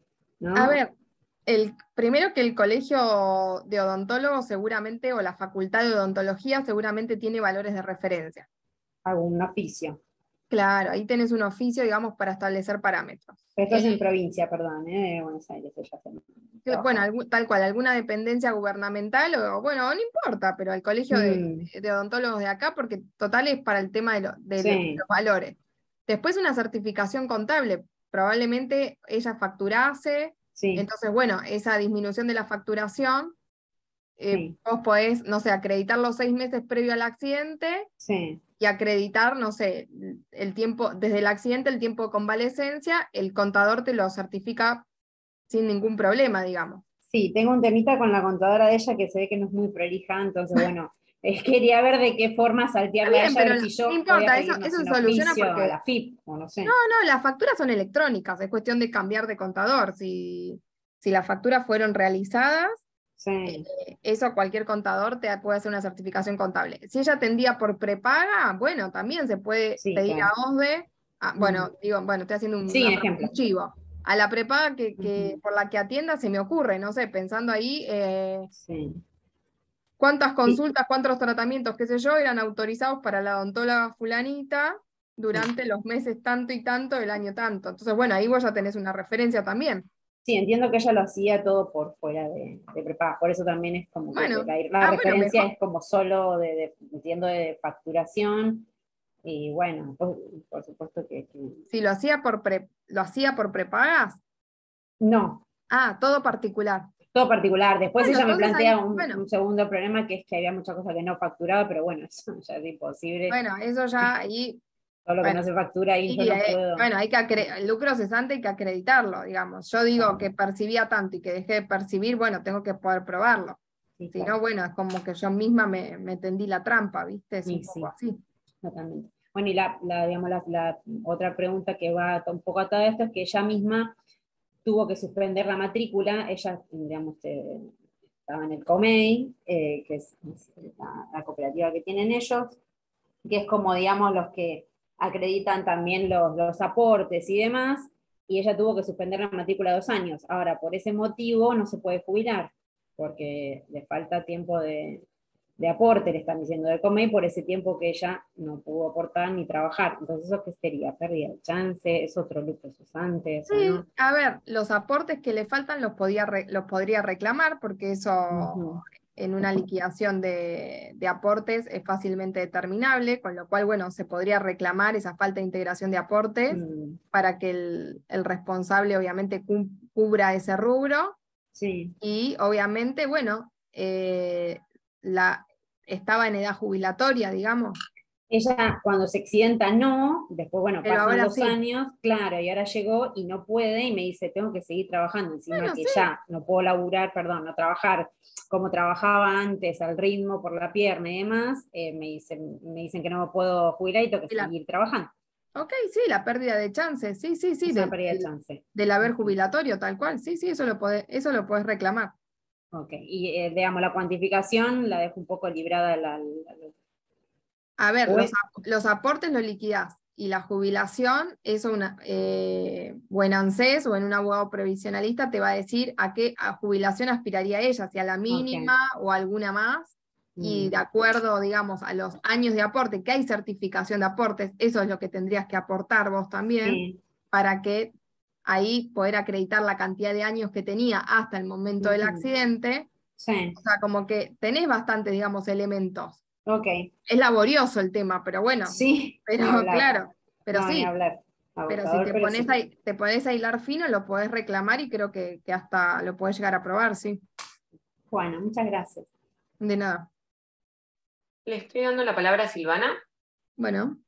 A ver, el, primero que el colegio de odontólogos seguramente, o la facultad de odontología seguramente tiene valores de referencia. Algún oficio. Claro, ahí tenés un oficio, digamos, para establecer parámetros. Esto es en eh, provincia, perdón, eh, de Buenos Aires. bueno, tal cual, alguna dependencia gubernamental o, bueno, no importa, pero el colegio mm. de, odontólogos de acá, porque total es para el tema de, los valores. Después una certificación contable, probablemente ella facturase, entonces, bueno, esa disminución de la facturación eh, vos podés, no sé, acreditar los seis meses previo al accidente sí y acreditar, no sé, el tiempo, desde el accidente, el tiempo de convalecencia, el contador te lo certifica sin ningún problema, digamos. Sí, tengo un temita con la contadora de ella que se ve que no es muy prolija, entonces bueno, eh, quería ver de qué forma saltearle Pero si yo no importa, eso, soluciona porque... La FIP, no, sé. no, no, las facturas son electrónicas, es cuestión de cambiar de contador. Si, si las facturas fueron realizadas, eh, eso cualquier contador te puede hacer una certificación contable. Si ella atendía por prepaga, bueno, también se puede pedir a OSDE. Mm. bueno, digo, bueno, estoy haciendo un, sí, A la prepaga que, por la que atienda se me ocurre, no sé, pensando ahí eh, cuántas consultas, cuántos tratamientos, qué sé yo, eran autorizados para la odontóloga fulanita durante los meses tanto y tanto, el año tanto. Entonces, bueno, ahí vos ya tenés una referencia también. Sí, entiendo que ella lo hacía todo por fuera de, de por eso también es como que la, referencia es como solo de, entiendo, de facturación, y bueno, pues, por, supuesto que... Si lo hacía por lo hacía por prepagas. No. Ah, todo particular. Todo particular. Después ella me plantea un, un, segundo problema que es que había muchas cosas que no facturaba, pero bueno, eso ya es imposible. Bueno, eso ya ahí todo lo bueno, que no se factura ahí eh, Bueno, hay que el lucro cesante hay que acreditarlo, digamos. Yo digo que percibía tanto y que dejé de percibir, bueno, tengo que poder probarlo. si no, bueno, es como que yo misma me, tendí la trampa, ¿viste? sí, sí. Bueno, y la, digamos, la, otra pregunta que va un poco a todo esto es que ella misma tuvo que suspender la matrícula, ella, digamos, eh, estaba en el COMEI eh, que es, la cooperativa que tienen ellos, que es como, digamos, los que acreditan también los, aportes y demás, y ella tuvo que suspender la matrícula dos años. Ahora, por ese motivo no se puede jubilar, porque le falta tiempo de, aporte, le están diciendo de comer, y por ese tiempo que ella no pudo aportar ni trabajar. Entonces, ¿eso qué sería? Pérdida de chance, es otro lucro sus Sí, a ver, los aportes que le faltan los, podía, los podría reclamar, porque eso en una liquidación de, aportes es fácilmente determinable, con lo cual, bueno, se podría reclamar esa falta de integración de aportes mm. para que el, responsable obviamente cubra ese rubro. Sí. Y obviamente, bueno, eh, la, estaba en edad jubilatoria, digamos, ella cuando se accidenta no, después, bueno, pasan dos años, claro, y ahora llegó y no puede y me dice, tengo que seguir trabajando, encima que ya no puedo laburar, perdón, no trabajar como trabajaba antes, al ritmo, por la pierna y demás, eh, me, dicen, me dicen que no puedo jubilar y tengo que seguir trabajando. Ok, sí, la pérdida de chances, sí, sí, sí. la pérdida de chance. Del haber jubilatorio, tal cual, sí, sí, eso lo puedes eso lo podés reclamar. Ok, y eh, digamos, la cuantificación la dejo un poco librada al a ver, los, aportes los liquidas y la jubilación, eso una, eh, o en ANSES o en un abogado previsionalista te va a decir a qué jubilación aspiraría ella, si a la mínima o alguna más. Y mm. de acuerdo, digamos, a los años de aporte, que hay certificación de aportes, eso es lo que tendrías que aportar vos también, para que ahí poder acreditar la cantidad de años que tenía hasta el momento del mm. accidente. O sea, como que tenés bastantes, digamos, elementos. Ok. Es laborioso el tema, pero bueno. Sí. Pero claro, pero sí. Pero si te, pones te pones a fino, lo podés reclamar y creo que, hasta lo puedes llegar a probar, sí. Bueno, muchas gracias. De nada. Le estoy dando la palabra a Silvana. Bueno.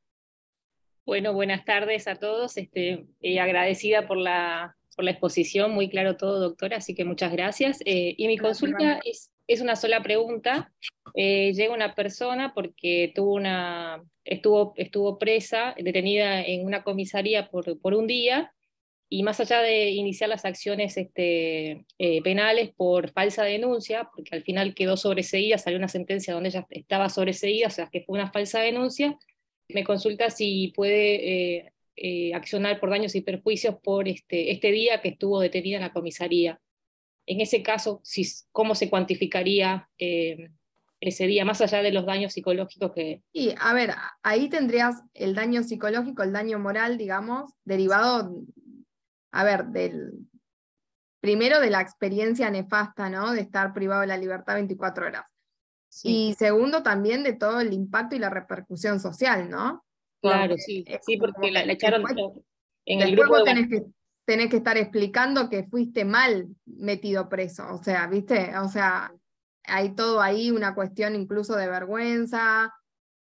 Bueno, buenas tardes a todos. Este, eh, agradecida por la, por la exposición, muy claro todo, doctora, así que muchas gracias. Eh, y mi consulta es es una sola pregunta. Eh, llega una persona porque tuvo una, estuvo, estuvo presa, detenida en una comisaría por, por un día, y más allá de iniciar las acciones este, eh, penales por falsa denuncia, porque al final quedó sobreseída, salió una sentencia donde ella estaba sobreseída, o sea, que fue una falsa denuncia, me consulta si puede eh, accionar por daños y perjuicios por este, este día que estuvo detenida en la comisaría. En ese caso, ¿cómo se cuantificaría eh, ese día, más allá de los daños psicológicos que... Y a ver, ahí tendrías el daño psicológico, el daño moral, digamos, derivado, a ver, del... Primero de la experiencia nefasta, ¿no? De estar privado de la libertad 24 horas. Y segundo, también de todo el impacto y la repercusión social, ¿no? Claro, sí, sí, porque la, echaron en el grupo tenés que estar explicando que fuiste mal metido preso, o sea, ¿viste? O sea, hay todo ahí una cuestión incluso de vergüenza.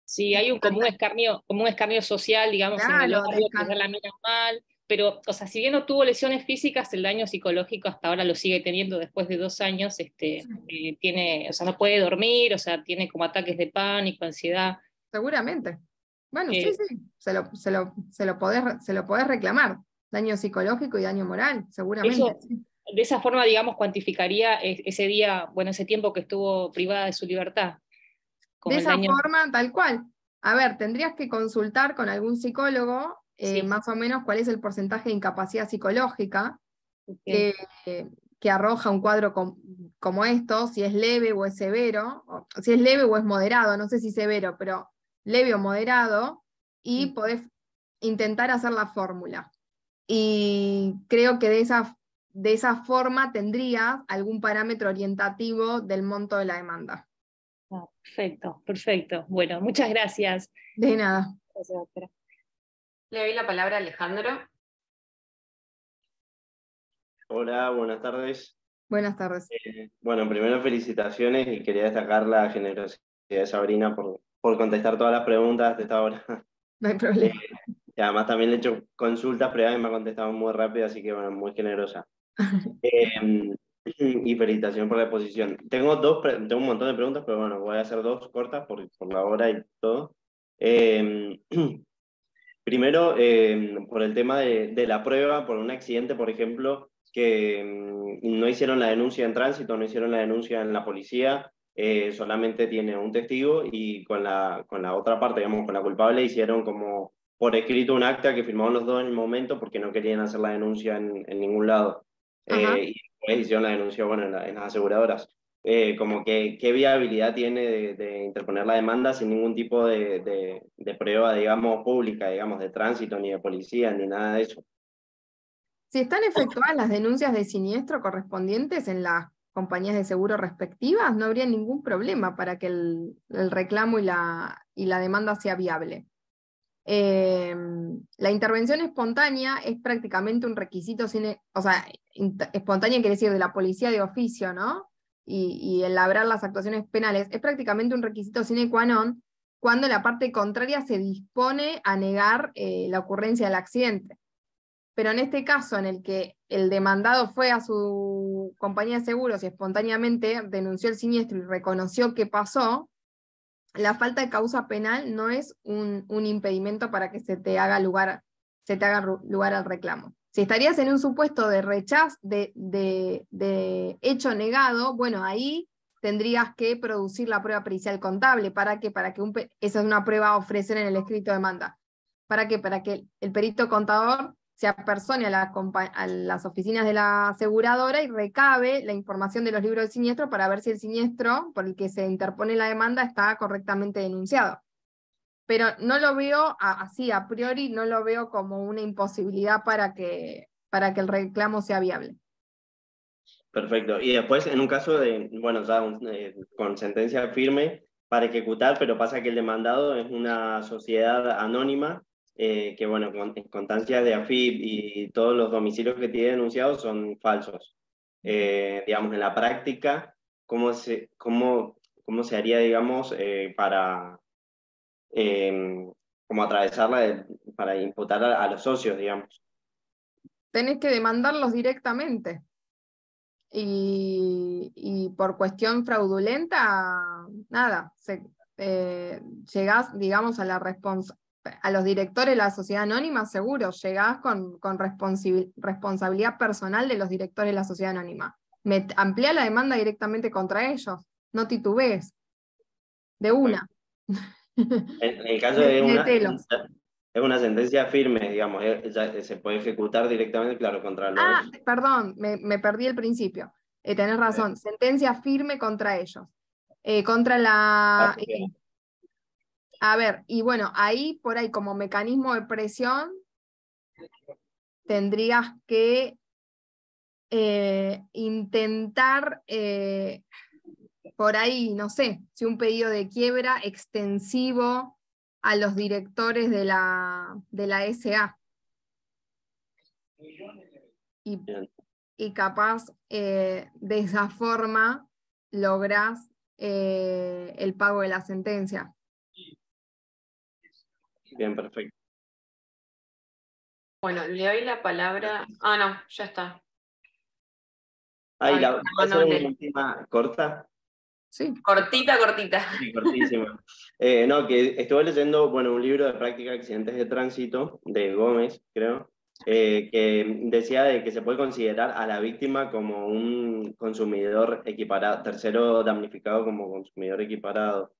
Sí, hay un, común escarnio, como social, digamos, la mal, pero, o sea, si bien no tuvo lesiones físicas, el daño psicológico hasta ahora lo sigue teniendo después de dos años, este, eh, tiene, o sea, no puede dormir, o sea, tiene como ataques de pánico, ansiedad. Seguramente. Bueno, sí, eh, sí, se lo, se, se, lo se lo podés reclamar daño psicológico y daño moral, seguramente. de esa forma, digamos, cuantificaría e-, ese día, bueno, ese tiempo que estuvo privada de su libertad. De esa forma, tal cual. A ver, tendrías que consultar con algún psicólogo eh, más o menos cuál es el porcentaje de incapacidad psicológica que, arroja un cuadro como esto, si es leve o es severo, si es leve o es moderado, no sé si severo, pero leve o moderado, y mm. podés intentar hacer la fórmula. Y creo que de esa, de esa forma tendrías algún parámetro orientativo del monto de la demanda. Ah, perfecto, perfecto. Bueno, muchas gracias. De nada. Le doy la palabra a Alejandro. Hola, buenas tardes. Buenas tardes. Eh, bueno, primero felicitaciones y quería destacar la generosidad de Sabrina por, contestar todas las preguntas hasta hora. No hay problema. Eh, además también le he hecho consultas previas y me ha contestado muy rápido, así que bueno, muy generosa. Em, y felicitación por la exposición. Tengo, dos, tengo un montón de preguntas, pero bueno, voy a hacer dos cortas por, por la hora y todo. Em, primero, em, por el tema de, de, la prueba, por un accidente, por ejemplo, que no hicieron la denuncia en tránsito, no hicieron la denuncia en la policía, eh, solamente tiene un testigo y con la, con la otra parte, digamos, con la culpable, hicieron como por escrito un acta que firmaron los dos en el momento porque no querían hacer la denuncia en, ningún lado. Eh, y después hicieron la denuncia bueno, en, las aseguradoras. Eh, como que qué viabilidad tiene de, interponer la demanda sin ningún tipo de, prueba, digamos, pública, digamos, de tránsito, ni de policía, ni nada de eso. Si están efectuadas las denuncias de siniestro correspondientes en las compañías de seguro respectivas, no habría ningún problema para que el, el reclamo y la, y la demanda sea viable. Em, la intervención espontánea es prácticamente un requisito, sin, e, o sea, espontánea quiere decir de la policía de oficio, ¿no? Y, el labrar las actuaciones penales es prácticamente un requisito sine qua non cuando la parte contraria se dispone a negar eh, la ocurrencia del accidente. Pero en este caso, en el que el demandado fue a su compañía de seguros y espontáneamente denunció el siniestro y reconoció que pasó, la falta de causa penal no es un, impedimento para que se te haga lugar, se te haga lugar al reclamo. Si estarías en un supuesto de rechazo, de, hecho negado, bueno, ahí tendrías que producir la prueba pericial contable. ¿Para que Para que esa es una prueba a ofrecer en el escrito de demanda. ¿Para que Para que el perito contador se apersone a, a, las oficinas de la aseguradora y recabe la información de los libros de siniestro para ver si el siniestro por el que se interpone la demanda está correctamente denunciado. Pero no lo veo así, a priori no lo veo como una imposibilidad para que, para que el reclamo sea viable. Perfecto. Y después, en un caso de, bueno, eh, con sentencia firme para ejecutar, pero pasa que el demandado es una sociedad anónima, eh, que bueno, con constancia de AFIP y todos los domicilios que tiene denunciados son falsos. Eh, digamos, en la práctica, ¿cómo se, cómo, se haría, digamos, eh, para em, como atravesarla, para imputar a, los socios, digamos? Tenés que demandarlos directamente. Y, por cuestión fraudulenta, nada, llegás, digamos, a la, a los directores de la sociedad anónima, seguro, llegás con, con responsabilidad personal de los directores de la sociedad anónima. amplía la demanda directamente contra ellos, no titubees. De una. En, el caso de, una, es una sentencia firme, digamos, eh, eh, se puede ejecutar directamente, claro, contra los... Ah, perdón, me, perdí el principio. Eh, tenés razón, sentencia firme contra ellos. Eh, contra la... Ah, a ver, y bueno, ahí por ahí como mecanismo de presión tendrías que eh, intentar eh, por ahí, no sé, si un pedido de quiebra extensivo a los directores de la, SA. Y, capaz eh, de esa forma logras el pago de la sentencia. Bien, perfecto. Bueno, le doy la palabra. Ah, no, ya está. Ahí, la, última corta? Sí. Cortita, cortita. Sí, cortísima. Eh, no, que estuve leyendo, bueno, un libro de práctica de accidentes de tránsito de Gómez, creo, eh, que decía de que se puede considerar a la víctima como un consumidor equiparado, tercero damnificado como consumidor equiparado,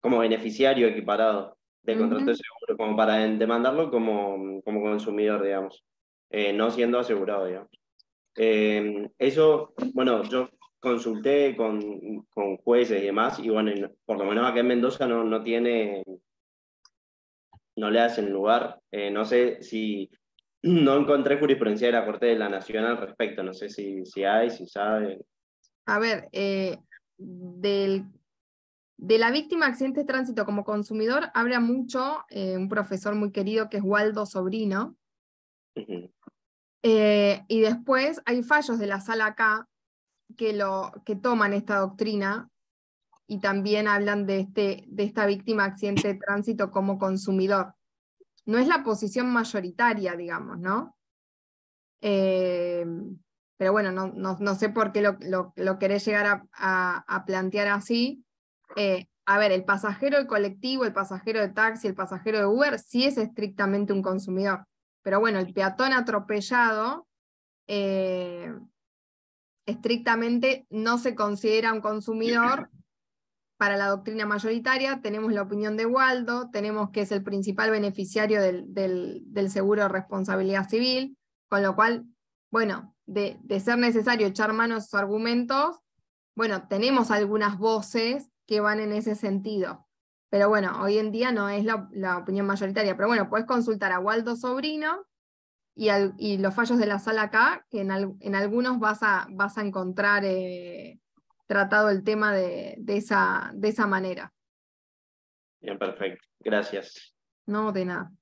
como beneficiario equiparado de contrato de seguro, como para demandarlo como, como consumidor, digamos, eh, no siendo asegurado, digamos. Em, eso, bueno, yo consulté con, con, jueces y demás, y bueno, por lo menos acá en Mendoza no, no tiene, no le hacen lugar. Eh, no sé si, no encontré jurisprudencia de la Corte de la Nación al respecto, no sé si, si hay, si sabe. A ver, eh, del de la víctima accidente de tránsito como consumidor habla mucho eh, un profesor muy querido que es Waldo Sobrino. Eh, y después hay fallos de la sala acá que, lo, que toman esta doctrina y también hablan de, este, de esta víctima accidente de tránsito como consumidor. No es la posición mayoritaria, digamos, ¿no? Eh, pero bueno, no, no, sé por qué lo, lo, querés llegar a plantear así. Eh, a ver, el pasajero de colectivo, el pasajero de taxi, el pasajero de Uber, sí es estrictamente un consumidor. Pero bueno, el peatón atropellado eh, estrictamente no se considera un consumidor. Para la doctrina mayoritaria tenemos la opinión de Waldo, tenemos que es el principal beneficiario del, seguro de responsabilidad civil, con lo cual, bueno, de, de ser necesario echar mano a esos argumentos, bueno, tenemos algunas voces que van en ese sentido. Pero bueno, hoy en día no es la, opinión mayoritaria. Pero bueno, puedes consultar a Waldo Sobrino y, los fallos de la sala acá, que en, algunos vas a, vas a encontrar eh, tratado el tema de, esa, de esa manera. Bien, perfecto. Gracias. No, de nada.